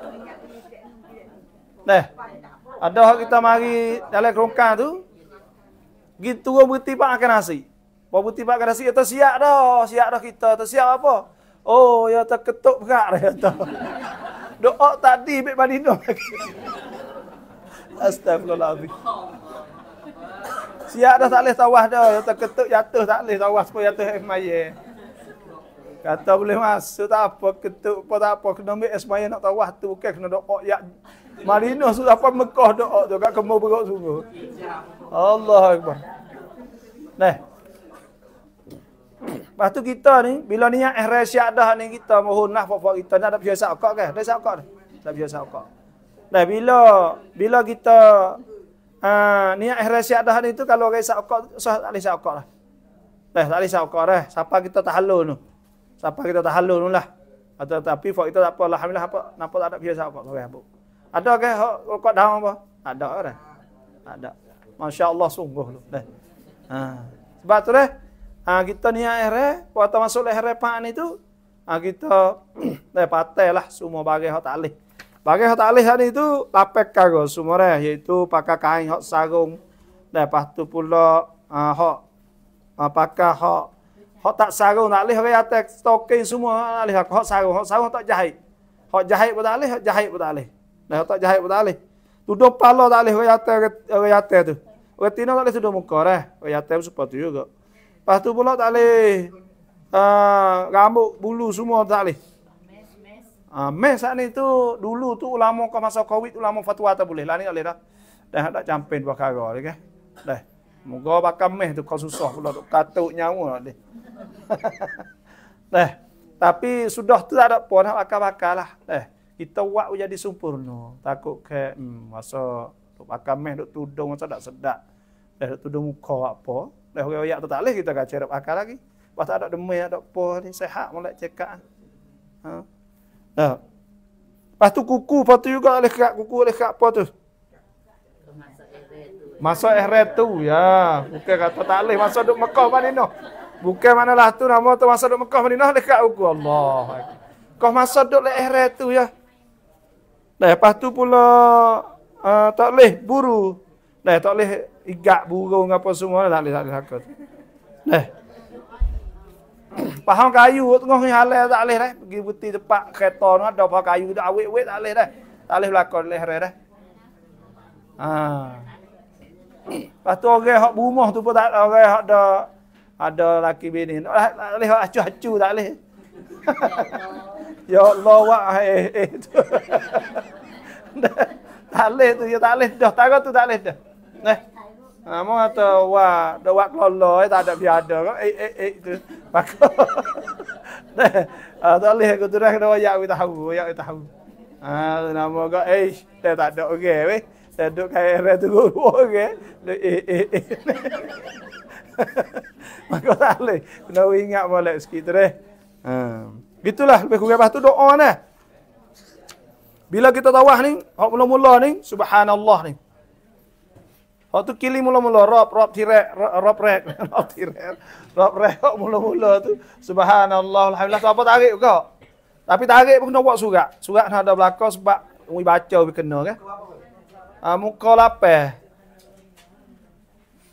Dah. Ada hak kita mari dalam kerongkang tu. Gitu kau berhenti pak akan nasi. Kau berhenti pak akan nasi. Kita ya, siap dah. Siap dah kita. Kita siap apa? Oh, ya tak ketuk berat dah ya tak. Doa tadi ambil balino lagi. Astagfirullahaladzim. Siap dah tak boleh tawas dah. Ya tak ketuk jatuh tak boleh tawas pun jatuh ekmaye. Kata boleh masuk tak apa ketuk apa tak apa. Kena ambil ekmaye nak tawas tu. Bukan kena doa ya. Marino sudah apa mekoh doa tu. Kat kemur berok sungguh. Allah Akbar. Nah. Lepas tu kita ni, bila niat ihrah syadah ni kita mohon nah fafak kita ni ada biasa syakak ke? Ada syakak ni? Tak biasa syakak. Dah bila bila kita uh, ah, niat ihrah syadah ni tu kalau orang syakak, usah tak boleh syakak lah. Dah tak boleh syakak dah. Siapa kita tahalu tu? Siapa kita tahalu tu lah. Atau tapi fafak kita tak apa. Alhamdulillah apa? nampak tak ada biasa syakak tu? Okay, ada ke? Kok dah apa? Ada orang. Ada. Masya Allah sungguh tu. Ha. Sebab tu dah. Ha, kita ni akhirnya, waktu masuk leher pan itu, ha, ah, kita le eh, patah lah semua bagai hot alih. Bagai hot alih hari itu, lapek kago semua le, yaitu pakai kain hot sagung, eh, le patu pula ha, ah, hot, ha, pakai hot, hot tak sagung, tak alih, hot yatek, stokin semua, hot alih, hot sagung, hot sagung, tak jahit. Hot jahit pun alih, hot jahit pun tak alih. Nah, hot tak jahit pun tak alih. Tuduh palo tak alih, hot yatek, hot yatek tu. Hot tino tak alih, tuduh muka re, hot yatek pun juga. Lepas tu pula tak boleh uh, rambut bulu semua tak boleh. Ah, uh, meh saat ni tu dulu tu ulama kau masa Covid ulama fatwa tak boleh. Lah ni tak dah. Dah tak campin perkara ni kan. Dah. Moga bakam mes tu kau susah pula tu katuk nyawa tak lah Dah. Tapi sudah tu tak ada pun nak bakal-bakal lah. Dah. Kita buat jadi sempurna. Takut ke hmm, masa tu bakal tu tudung masa tak sedap. Dah tudung muka apa. Dah orang ayat tak boleh kita kacau rap akal lagi. Pas ada demam, ada apa sehat mulai cekaan. Ha? Nah. Lepas tu kuku, lepas tu juga boleh kak kuku, boleh kak apa tu? Masuk ehret tu. ya. Bukan kata tak boleh masuk duduk Mekah Madinah. Bukan manalah tu nama tu masuk duduk Mekah Madinah, boleh kak kuku. Allah. Kau masuk duduk leh ehret tu, ya. Nah, lepas tu pula uh, tak leh buru. Nah, tak leh ikat burung apa semua tak boleh tak boleh aku. Neh. Paham kayu tengah ni halal tak boleh dah. Eh. Pergi buti tempat kereta tu ada apa kayu dah awek-awek tak boleh dah. Eh. Tak boleh belakon leh re dah. Eh. Ha. Pastu orang hak rumah tu pun tak orang hak ada ada laki bini. Tak boleh acu-acu tak boleh. ya Allah wa eh, eh tu. tak boleh tu ya tak boleh dah. Tak tu tak boleh dah. Neh. Ha, atau kata, wah, dah buat kelola, eh, tak ada biada. Eh, eh, eh, itu. Pakar. Dah, tak boleh aku terang, dah wajak aku tahu, wajak aku tahu. Ha, nama kau, eh, dah tak ada orang, okay, eh, weh. duduk kaya air tu, gua orang. Eh. eh, eh, eh. Maka tak boleh. Kena ingat balik sikit tu, deh. Ha. Itulah, lebih kurang lepas tu, doa ni. Bila kita tawah ni, mula-mula ni, subhanallah ni. Oh tu kili mula-mula rob rob tirak rob rek rob tirak rob rek mula-mula tu subhanallah alhamdulillah tu apa tarik juga. Tapi tarik pun nak buat surat. Surat nak ada belaka sebab umi baca lebih kena kan. Ah muka lapeh.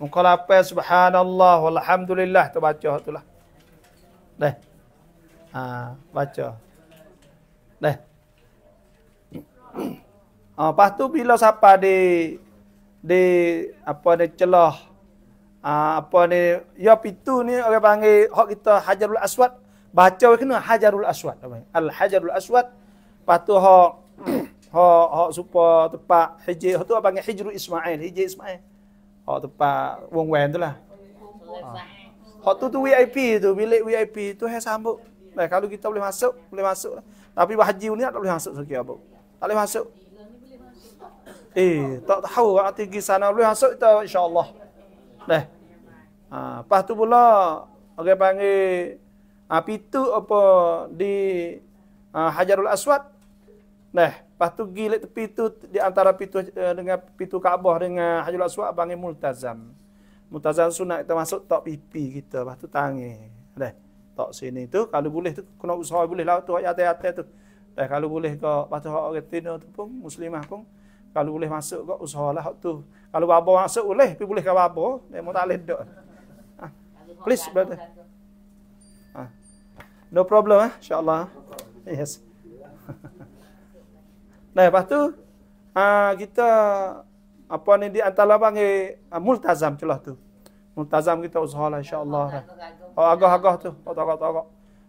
Muka lapeh subhanallah walhamdulillah tu baca tu lah. Dah. ah baca. Dah. Ah, lepas tu bila siapa di di apa ni celah ah, apa ni ya pitu ni orang panggil hak kita Hajarul Aswad baca kena Hajarul Aswad Al Hajarul Aswad patu hak hak hak supa tepat hijri tu apa panggil Hijrul Ismail Hijri Ismail hak tepat wong wen tu lah hak tu tu VIP tu bilik VIP tu hai sambut nah, kalau kita boleh masuk boleh masuk lah. tapi bahaji ni tak boleh masuk sekian apa tak boleh masuk Eh, tak tahu nak pergi sana. Boleh masuk kita Allah. Dah. Ha, lepas tu pula, orang okay, panggil ha, pitu apa di ha, Hajarul Aswad. Dah. Lepas tu pergi lihat tepi tu, di antara pitu eh, dengan pitu Kaabah dengan Hajarul Aswad, panggil Multazam. Multazam sunat kita masuk tak pipi kita. Lepas tu tangi. Dah. Tak sini tu. Kalau boleh tu, kena usaha boleh lah tu. Hati-hati tu. Dah. Kalau boleh kau, lepas tu orang tina tu pun, muslimah pun kalau boleh masuk kok usahalah hak tu. Kalau apa masuk boleh, tapi boleh ke apa? Dia mau talih dok. Ah. Please, brother. Ah. No problem, eh? insyaAllah. Yes. nah, lepas tu, ah, kita, apa ni, di antara bangi, ah, multazam celah tu. Multazam kita usahalah, insyaAllah. Oh, agak-agak tu. agak-agak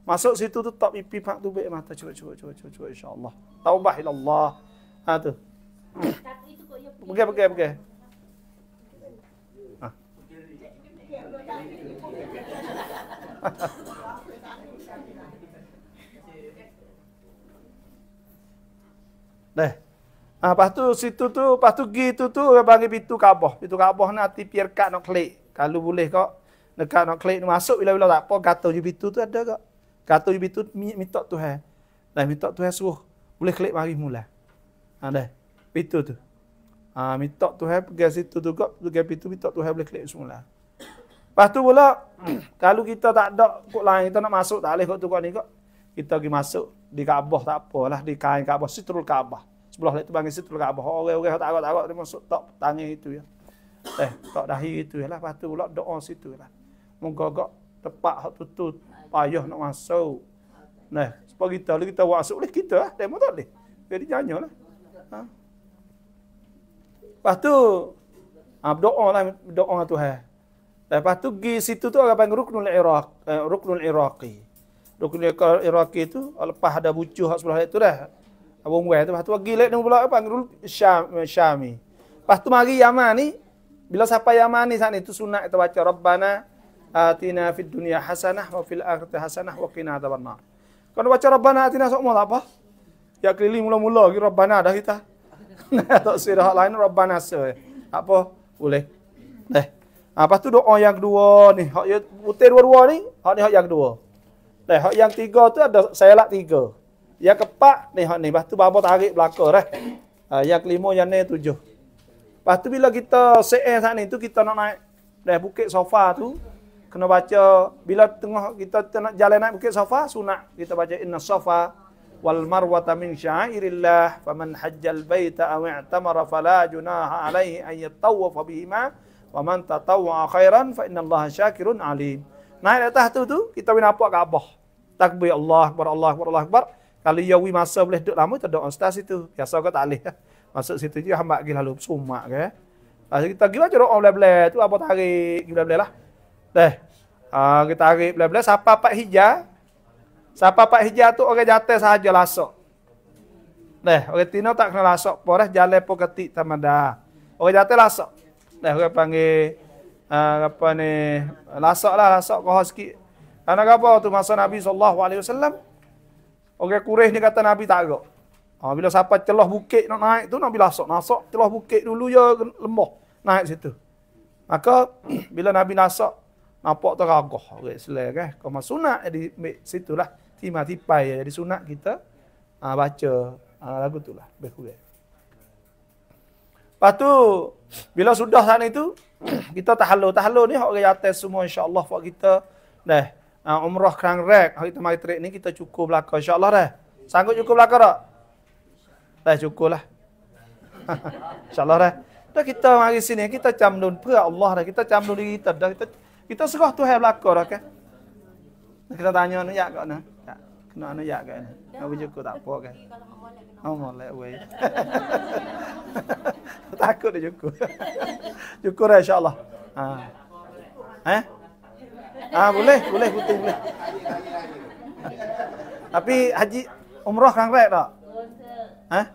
Masuk situ tu, tak pipi, pak tu, baik mata, cuba, cuba, cuba, cuba, cuba, insyaAllah. Taubah Allah. Ha, tu. Pegang, pegang, pegang. Ah. Dah. Ah, lepas tu situ tu, lepas tu gi tu tu bagi pintu Kaabah. Pintu Kaabah ni hati pier kat nak klik. Kalau boleh kok dekat nak klik masuk bila-bila tak apa gatau je pintu tu ada kok. Gatau je pintu minta Tuhan. Dah minta Tuhan suruh boleh klik mari mula. Ha dah pintu tu. Ha, ah, minta Tuhan pegang situ tu kot, pegang pintu, minta Tuhan boleh klik semula. Lepas tu pula, kalau kita tak ada kot lain, kita nak masuk, tak boleh kot tu kot ni kot. Kita pergi masuk di Kaabah tak apalah, di kain Kaabah, siturul Kaabah. Sebelah lagi tu panggil siturul Kaabah. Orang-orang tak agak-agak, agak, dia masuk tak tanya itu ya. Eh, tak dahi itu ya lah. Lepas tu pula doa situ ya lah. Moga kot tepat hak tutu, payah nak masuk. Nah, sebab kita, kita masuk boleh kita lah. Demo tak boleh. Jadi nyanyalah. Ha? Lepas tu ha, ah, doa lah doa lah Tuhan. Lepas tu pergi situ tu orang panggil Ruknul Iraq, eh, Ruknul Iraqi. Ruknul Iraqi tu lepas ada bucu hak sebelah itu dah. Abang Wei tu lepas tu pergi lek pula apa panggil Syam Syami. Lepas tu mari Yaman ni bila sampai Yaman ni sana itu sunat kita baca Rabbana atina fid dunya hasanah wa fil akhirati hasanah wa qina adzabannar. Kalau baca Rabbana atina sok apa? Ya keliling mula-mula lagi Rabbana dah kita. tak sihir hak lain Rabbana sa. Apa? Boleh. Eh. Apa ah, tu doa yang kedua ni? Hak ya putih dua-dua ni, hak ni hak yang kedua. Eh, hak yang tiga tu ada saya lak tiga. Yang keempat ni hak ni, pastu babo tarik belaka eh. Uh, yang kelima yang ni tujuh. tu bila kita se sat ni tu kita nak naik dah eh, bukit sofa tu kena baca bila tengah kita nak jalan naik bukit sofa sunat kita baca inna sofa wal marwata min syairillah faman hajjal baita aw i'tamara fala junaha alaihi an yatawafa bihima wa man tatawwa khairan fa inna Allah syakirun alim naik atas tu tu kita bina apa Kaabah takbir Allah akbar Allah akbar Allah akbar kalau ya wi masa boleh duduk lama tak doa ustaz situ biasa kau tak leh masuk situ je hamba gi lalu sumak ke okay? kita gi baca lah, doa bela-bela tu apa tarik gi bela-bela lah deh uh, ah, kita tarik bela-bela siapa pak hijau Siapa Pak Hijah tu orang jatuh sahaja lasok. Nah, orang Tino tak kena lasok. Poreh jalan pun ketik sama dah. Orang jatuh lasok. Nah, orang panggil uh, apa ni? Lasok lah, lasok kau sikit. Karena apa waktu masa Nabi SAW? Orang kureh ni kata Nabi tak agak. Ha, bila siapa celah bukit nak naik tu, Nabi lasok. Lasok celah bukit dulu ya lembah. Naik situ. Maka bila Nabi lasok. nampak tu ragah. Orang Islam kan? Kau masuk nak eh, di situ lah timah tipai ya. Jadi sunat kita ha, baca ha, lagu tu lah. Lebih kurang. Lepas tu, bila sudah sana itu, kita tahalu. Tahalu ni orang yang atas semua insyaAllah buat kita. Dah, ha, umrah kerang rek. Hari kita mari trik ni, kita cukup belakang insyaAllah dah. Sanggup cukup belakang tak? Dah cukup lah. InsyaAllah dah. Dah kita mari sini, kita camdun. Pera Allah dah, kita camdun diri kita. Dah, kita kita serah Tuhan belakang dah. Okay? kita tanya anu ya kok nah. Ya, kena anu ya kan. Aku cukup tak apa kan. Oh molek we. Takut dia cukup. Cukup lah insyaallah. Ha. Eh? Ah boleh, boleh putih boleh. Tapi haji umrah kan baik tak? Eh?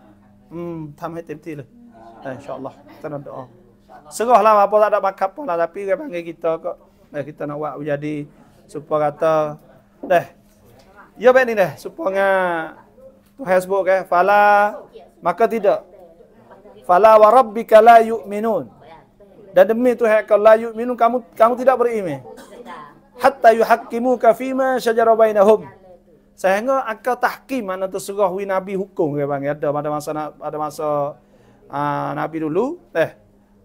Hmm, tambah tepi lah. Eh, insyaallah kita nak doa. Segahlah apa tak ada makap pun lah tapi dia panggil kita kok. Eh, kita nak buat jadi Supaya kata deh. Ya baik ni deh. Supaya Tuhan sebut ke fala maka tidak. Fala wa rabbika la yu'minun. Dan demi Tuhan kau la yu'minun kamu kamu tidak beriman. Hatta yuhaqqimuka fima shajara bainahum. Sehingga akal tahkim mana terserah nabi hukum ke ada pada masa ada masa ah, nabi dulu teh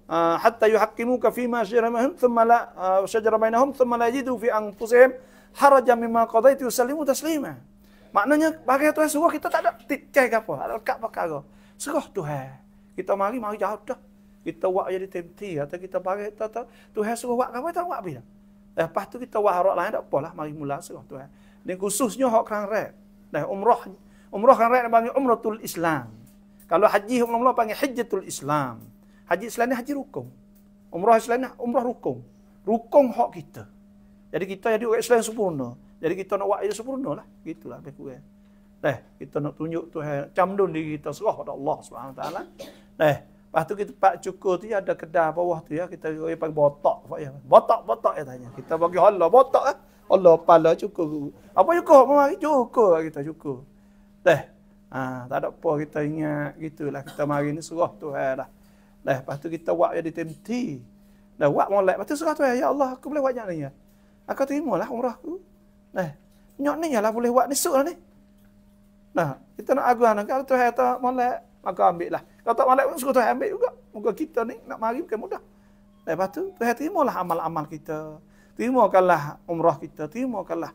Ah, hatta yuhaqqimuka fi ma shajara bainahum thumma la ah, shajara bainahum thumma la yajidu fi anfusihim haraja mimma qadaitu taslima. Maknanya bagai Tuhan suruh kita tak ada titik ke apa, ada lekat perkara. Suruh Tuhan. Kita mari mari jauh dah. Kita buat jadi tempti atau kita bagai kita tahu Tuhan suruh buat apa tak buat bila. Eh, lepas tu kita buat harap lain tak boleh mari mula suruh Tuhan. Dan khususnya hok kerang rek. Dan umroh umroh kerang rek panggil umratul Islam. Kalau haji umrah panggil hajjatul Islam. Haji selana haji rukum. Umrah selana umrah rukum. Rukum hak kita. Jadi kita jadi orang Islam sempurna. Jadi kita nak buat dia sempurna lah. Gitulah lebih kurang. kita nak tunjuk Tuhan camdun diri kita serah pada Allah Subhanahu taala. Nah, lepas tu kita pak cukur tu ya, ada kedai bawah tu ya, kita bagi panggil botak ya. Botak botak ya tanya. Kita bagi Allah botak ah. Ya. Allah pala cukur. Apa cukur? Mama cukur kita cukur. Nah, ha, tak ada apa kita ingat gitulah kita mari ni serah Tuhan dah. Nah, lepas tu kita buat jadi tempti. Dah buat molek. Lepas tu surah tu, ya Allah, aku boleh buat yang ni. Ya. Aku terima lah umrah aku. Dah, nyok ni lah boleh buat ni suk lah ni. Nah, kita nak agung anak lah. kalau Tuhan tak molek, maka ambil lah. Kalau tak molek, suruh Tuhan ambil juga. Muka kita ni nak mari bukan mudah. Lepas tu, Tuhan terima lah amal-amal kita. lah umrah kita. lah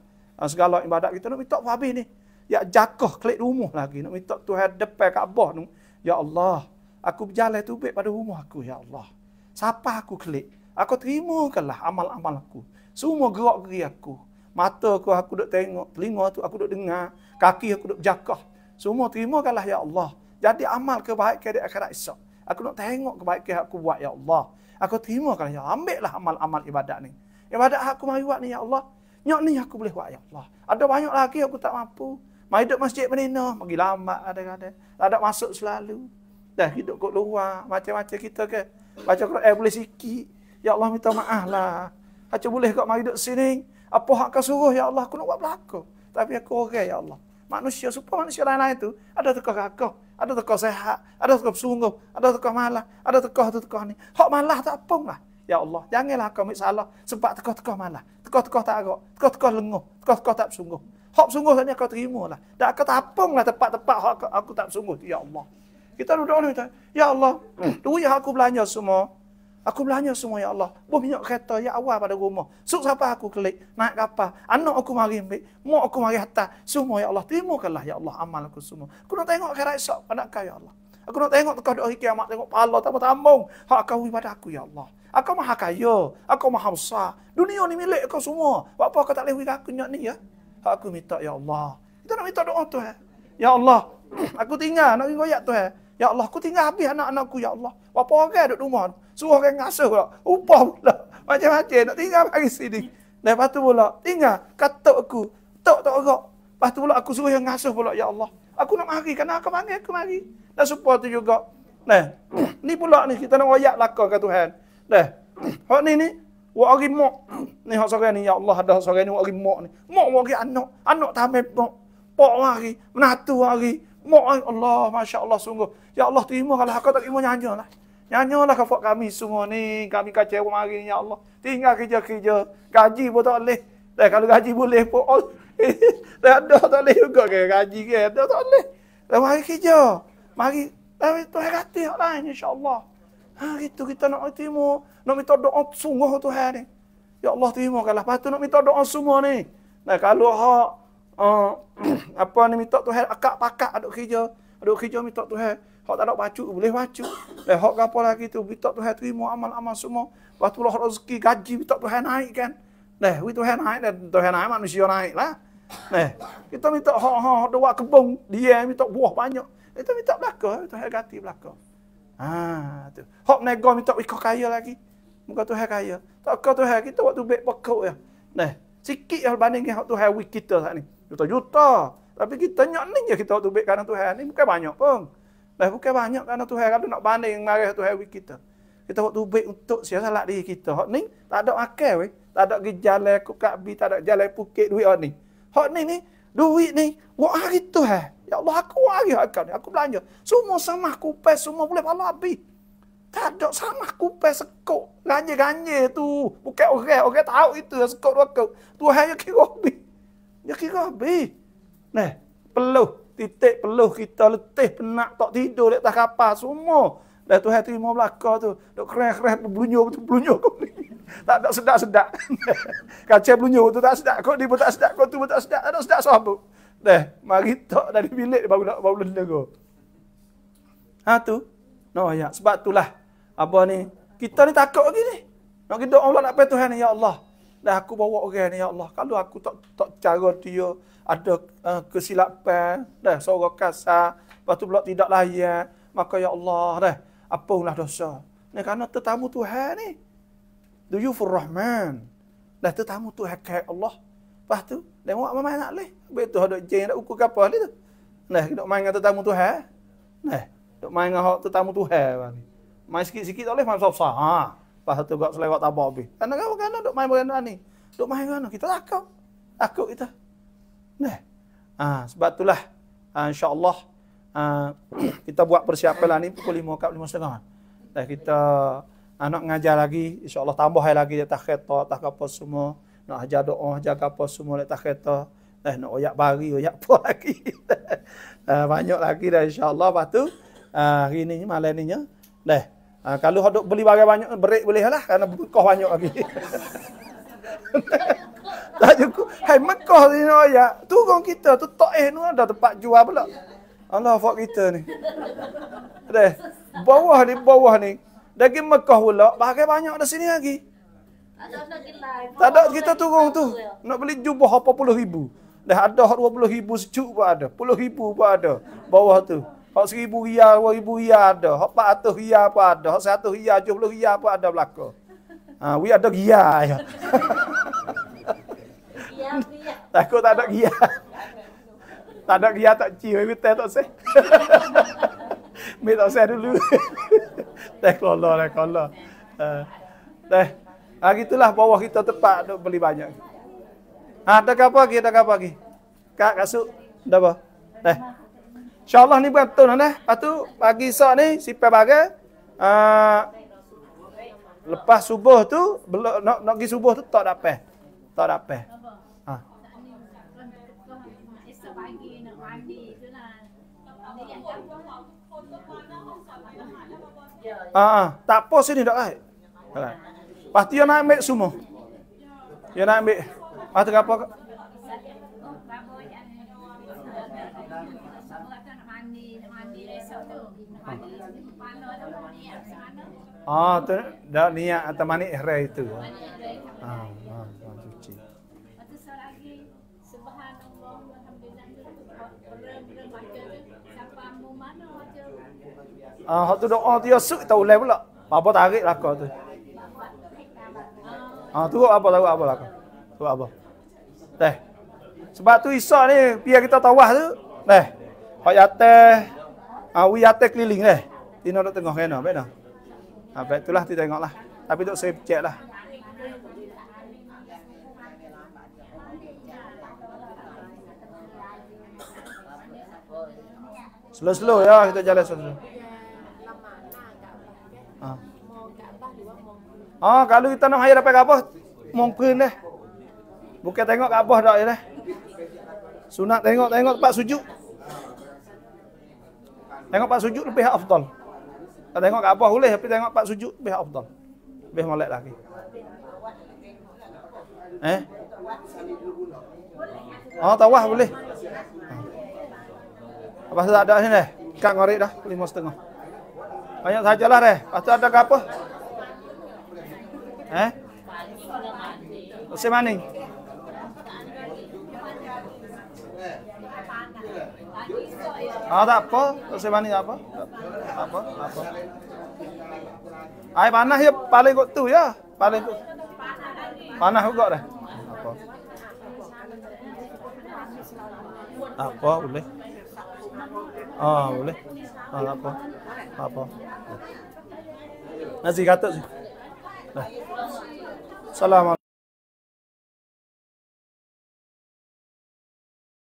segala ibadat kita. Nak minta pun habis ni. Ya jakoh klik rumah lagi. Nak minta Tuhan depan Kaabah ni. Ya Allah, aku berjalan itu baik pada rumah aku, Ya Allah. Siapa aku kelik? Aku terimakanlah amal-amal aku. Semua gerak geri aku. Mata aku, aku duduk tengok. Telinga tu aku duduk dengar. Kaki aku duduk berjakah. Semua terimakanlah, Ya Allah. Jadi amal kebaikan di akhirat esok. Aku nak tengok kebaikan aku buat, Ya Allah. Aku terimakanlah, Ya Allah. lah amal-amal ibadat ni. Ibadat aku mari buat ni, Ya Allah. Nyok ni aku boleh buat, Ya Allah. Ada banyak lagi aku tak mampu. Mari duduk masjid menina. Pergi lambat, ada-ada. Tak ada masuk selalu dah hidup kat luar macam-macam kita ke baca Quran eh, boleh sikit ya Allah minta maaf lah Hacu ah, boleh kau mari duduk sini apa hak kau suruh ya Allah aku nak buat belaka tapi aku orang ya Allah manusia supaya manusia lain-lain tu ada tekah kakak ada tekah sehat ada tekah sungguh ada tekah malah ada tekah tu tekah ni hak malah tak apa lah ya Allah janganlah kau mik salah sebab tekah-tekah malah tekah-tekah tak agak tekah-tekah lenguh tekah-tekah tak sungguh hak sungguh saja kau terimalah dak kau tak apa lah tepat-tepat hak aku tak sungguh ya Allah kita duduk ni. Ya Allah, duit yang aku belanja semua. Aku belanja semua, Ya Allah. Buat minyak kereta, ya awal pada rumah. Suk siapa aku klik, naik kapal. Anak aku mari ambil, mak aku mari atas. Semua, Ya Allah. Terimakanlah, Ya Allah, amal aku semua. Aku nak tengok akhirat esok, anak Ya Allah. Aku nak tengok kau tukar doa kiamat, tengok pala, tak bertambung. Hak kau ibadah aku, Ya Allah. Aku maha kaya, aku maha besar. Dunia ni milik kau semua. Apa kau tak boleh wikah aku ni, ya? Hak aku minta, Ya Allah. Kita nak minta doa tu, Ya Allah, aku tinggal, nak pergi koyak tu, eh? Ya Allah, aku tinggal habis anak-anakku, Ya Allah. Berapa orang duduk rumah? Suruh orang ngasuh pula. Upah pula. Macam-macam nak tinggal mari sini. Lepas tu pula, tinggal. Katuk aku. Tok tak orang. Lepas tu pula aku suruh yang ngasuh pula, Ya Allah. Aku nak mari. Kenapa aku panggil aku mari? Dan supaya tu juga. Nah, ni pula ni kita nak wayak lakar ke Tuhan. Nah, hak ni ni, wak ari mok. Ni hak sorang ni, Ya Allah ada sorang ni wak ari mok ni. Mok wak ari anak. Anak tak ambil mok. Pok hari, menatu hari, Mohon Allah, Masya Allah sungguh. Ya Allah terima kalau aku tak terima nyanyi lah. Nyanyi lah kafak kami semua ni. Kami kacau mari ni, Ya Allah. Tinggal kerja-kerja. Gaji pun tak boleh. Dan kalau gaji boleh pun. Oh, tak ada tak boleh juga ke. Gaji ke. Ada tak boleh. Dan mari kerja. Mari. Tapi tu yang kata yang lain insyaAllah. Ha, gitu kita nak terima. Nak minta doa sungguh tu hari ni. Ya Allah terima kalau. Lepas tu nak minta doa semua ni. Nah, kalau hak Eh, apa ni minta Tuhan akak pakak aduk kerja, aduk kerja minta Tuhan. Hak tak ada baca boleh baca. Lah, dan hak apa lagi tu minta Tuhan terima amal-amal semua. Batulah rezeki gaji minta Tuhan naik kan. Nah, we Tuhan naik dan lah, Tuhan naik manusia naik lah. Nah, kita minta hak hak dua kebun dia minta buah banyak. Kita minta belaka, Tuhan ganti belaka. Ha, tu. Hak nego minta ikut kaya lagi. Muka Tuhan kaya. Tak kau Tuhan kita waktu baik pokok ya. Nah, sikit yang lah banding dengan Tuhan we kita saat ni. Juta-juta. Tapi kita nyak ni je kita untuk baik kerana Tuhan. Ini bukan banyak pun. Dah bukan banyak kerana Tuhan. Kalau nak banding marah Tuhan with kita. Kita waktu baik untuk siapa lah diri kita. Hak ni tak ada akal weh. Tak ada gejala ke kabi. Tak ada jalan pukit duit hak ni. Hak ni ni. Duit ni. Wah hari tu eh. Ya Allah aku hari hak ni. Aku belanja. Semua sama kupas. Semua boleh pahala habis. Tak ada sama kupas sekok. Ganja-ganja tu. Bukan orang. Orang tahu itu. Sekok dua kau. Tuhan yang kira habis. Dia kira habis. Nah, peluh. Titik peluh kita letih penat tak tidur di atas kapal semua. Dah tu hati mau belakang tu. Dok kerah-kerah berbunyi tu. berbunyi kau Tak ada sedak-sedak. Kaca berbunyi tu tak sedak. Kau ni pun tak sedak. Kau tu pun tak sedak. Tak ada sedak sahabu. Dah, mari tak dari bilik dia baru nak bau lenda kau. Ha tu? No, ya. Sebab itulah. Apa ni? Kita ni takut lagi ni. Nak kita Allah nak pergi Tuhan ni. Ya Allah dah aku bawa orang ni ya Allah kalau aku tak tak cara dia ada uh, kesilapan dah suara kasar lepas tu pula tidak layan maka ya Allah dah apa ulah dosa ni kerana tetamu Tuhan ni duyufur rahman dah tetamu Tuhan ke Allah lepas tu dia mau main nak leh betul ada jin nak ukur apa leh tu nah nak main dengan tetamu Tuhan nah nak main dengan tetamu Tuhan main sikit-sikit tak boleh main sop-sop ha Lepas tu gak selewat apa habis. Kanan kau kanan duk main berenang ni. Duk main mana? Kita takut. Takut kita. Nah. Ha, sebab itulah ha, insya-Allah ha, kita buat persiapan lah ni pukul 5 kap 5 setengah. Dah kita anak ha, ngajar lagi insya-Allah tambah lagi tak kereta, tak apa semua. Nak ajar doa, ajar apa semua tak kereta. Dah nak oyak bari, oyak apa lagi. uh, banyak lagi dah insya Allah tu, uh, hari ni, malam ni, dah, Ha, kalau hendak beli barang banyak, berik boleh lah. Kerana bengkoh banyak lagi. tak cukup. Hai, mekoh ni no, ya. Turun kita tu tak eh ni ada tempat jual pula. Allah fuck kita ni. Deh. Bawah ni, bawah ni. Daging mekoh pula, barang banyak ada sini lagi. Tak ada kita turun tu. Nak beli jubah apa puluh ribu. Dah ada dua puluh ribu secuk pun ada. Puluh ribu pun ada. Bawah tu. Hak seribu hiyah, dua ribu hiyah ada. Hak empat atuh hiyah pun ada. Hak satu hiyah, tujuh puluh hiyah pun ada belakang. Ha, we ada hiyah. Ya. Takut tak ada hiyah. Tak ada hiyah tak cium. Ini teh tak seh. Ini tak seh dulu. Teh kelola, teh kelola. Teh. Ha, gitulah bawah kita tepat untuk beli banyak. Ha, ada apa lagi? Ada apa lagi? Kak, kasut. Ada apa? Teh. Teh. InsyaAllah ni buat betul. Nah, nah. Lepas tu, pagi esok ni, sipai bagai. Uh, ah, lepas subuh tu, belok, nak, nak pergi subuh tu, ha. Ha, ha. tak dapat. Tak dapat. Ah, uh, tak apa sini dak ai. Pasti dia nak ambil semua. Dia nak ambil. Pasti apa? oh, tu dah niat atau mani ihrah itu. Ha. Ah, ah, ha, ha, ha, cuci. Atau selagi subhanallah alhamdulillah tu orang-orang baca tu siapa mu mana baca. Ah, hak tu doa tu yasuk tahu lain pula. Apa tarik laka tu. Ah, tu apa tahu apa laka. Tu apa? Teh. Sebab tu Isa ni biar kita tawah tu. Teh. Hak yateh awi ah, atas keliling leh. Tino nak tengok kena, apa dah? Apa ah, itulah kita tengoklah. Tapi tok saya cek lah. Slow-slow ya kita jalan slow. Ha. Oh, ah, kalau kita nak hayar apa apa? Mungkin deh. Bukan tengok kapah dak ya deh. Sunat tengok-tengok tempat sujud. Tengok pak sujud lebih afdal. Tak tengok kat apa boleh tapi tengok pak sujud lebih afdal. Lebih molek lagi. Eh? Oh, tawah boleh. Apa saja ada sini deh. Kak ngorek dah, lima setengah. Banyak sajalah deh. Pasti ada ke apa? Eh? Masih maning? هذا عبا سي باني عبا عبا عبا ai panah ya paling kok tuh ya paling kok panah kok dah apa apa boleh ah boleh ah, apa apa nasi gatot sih Assalamualaikum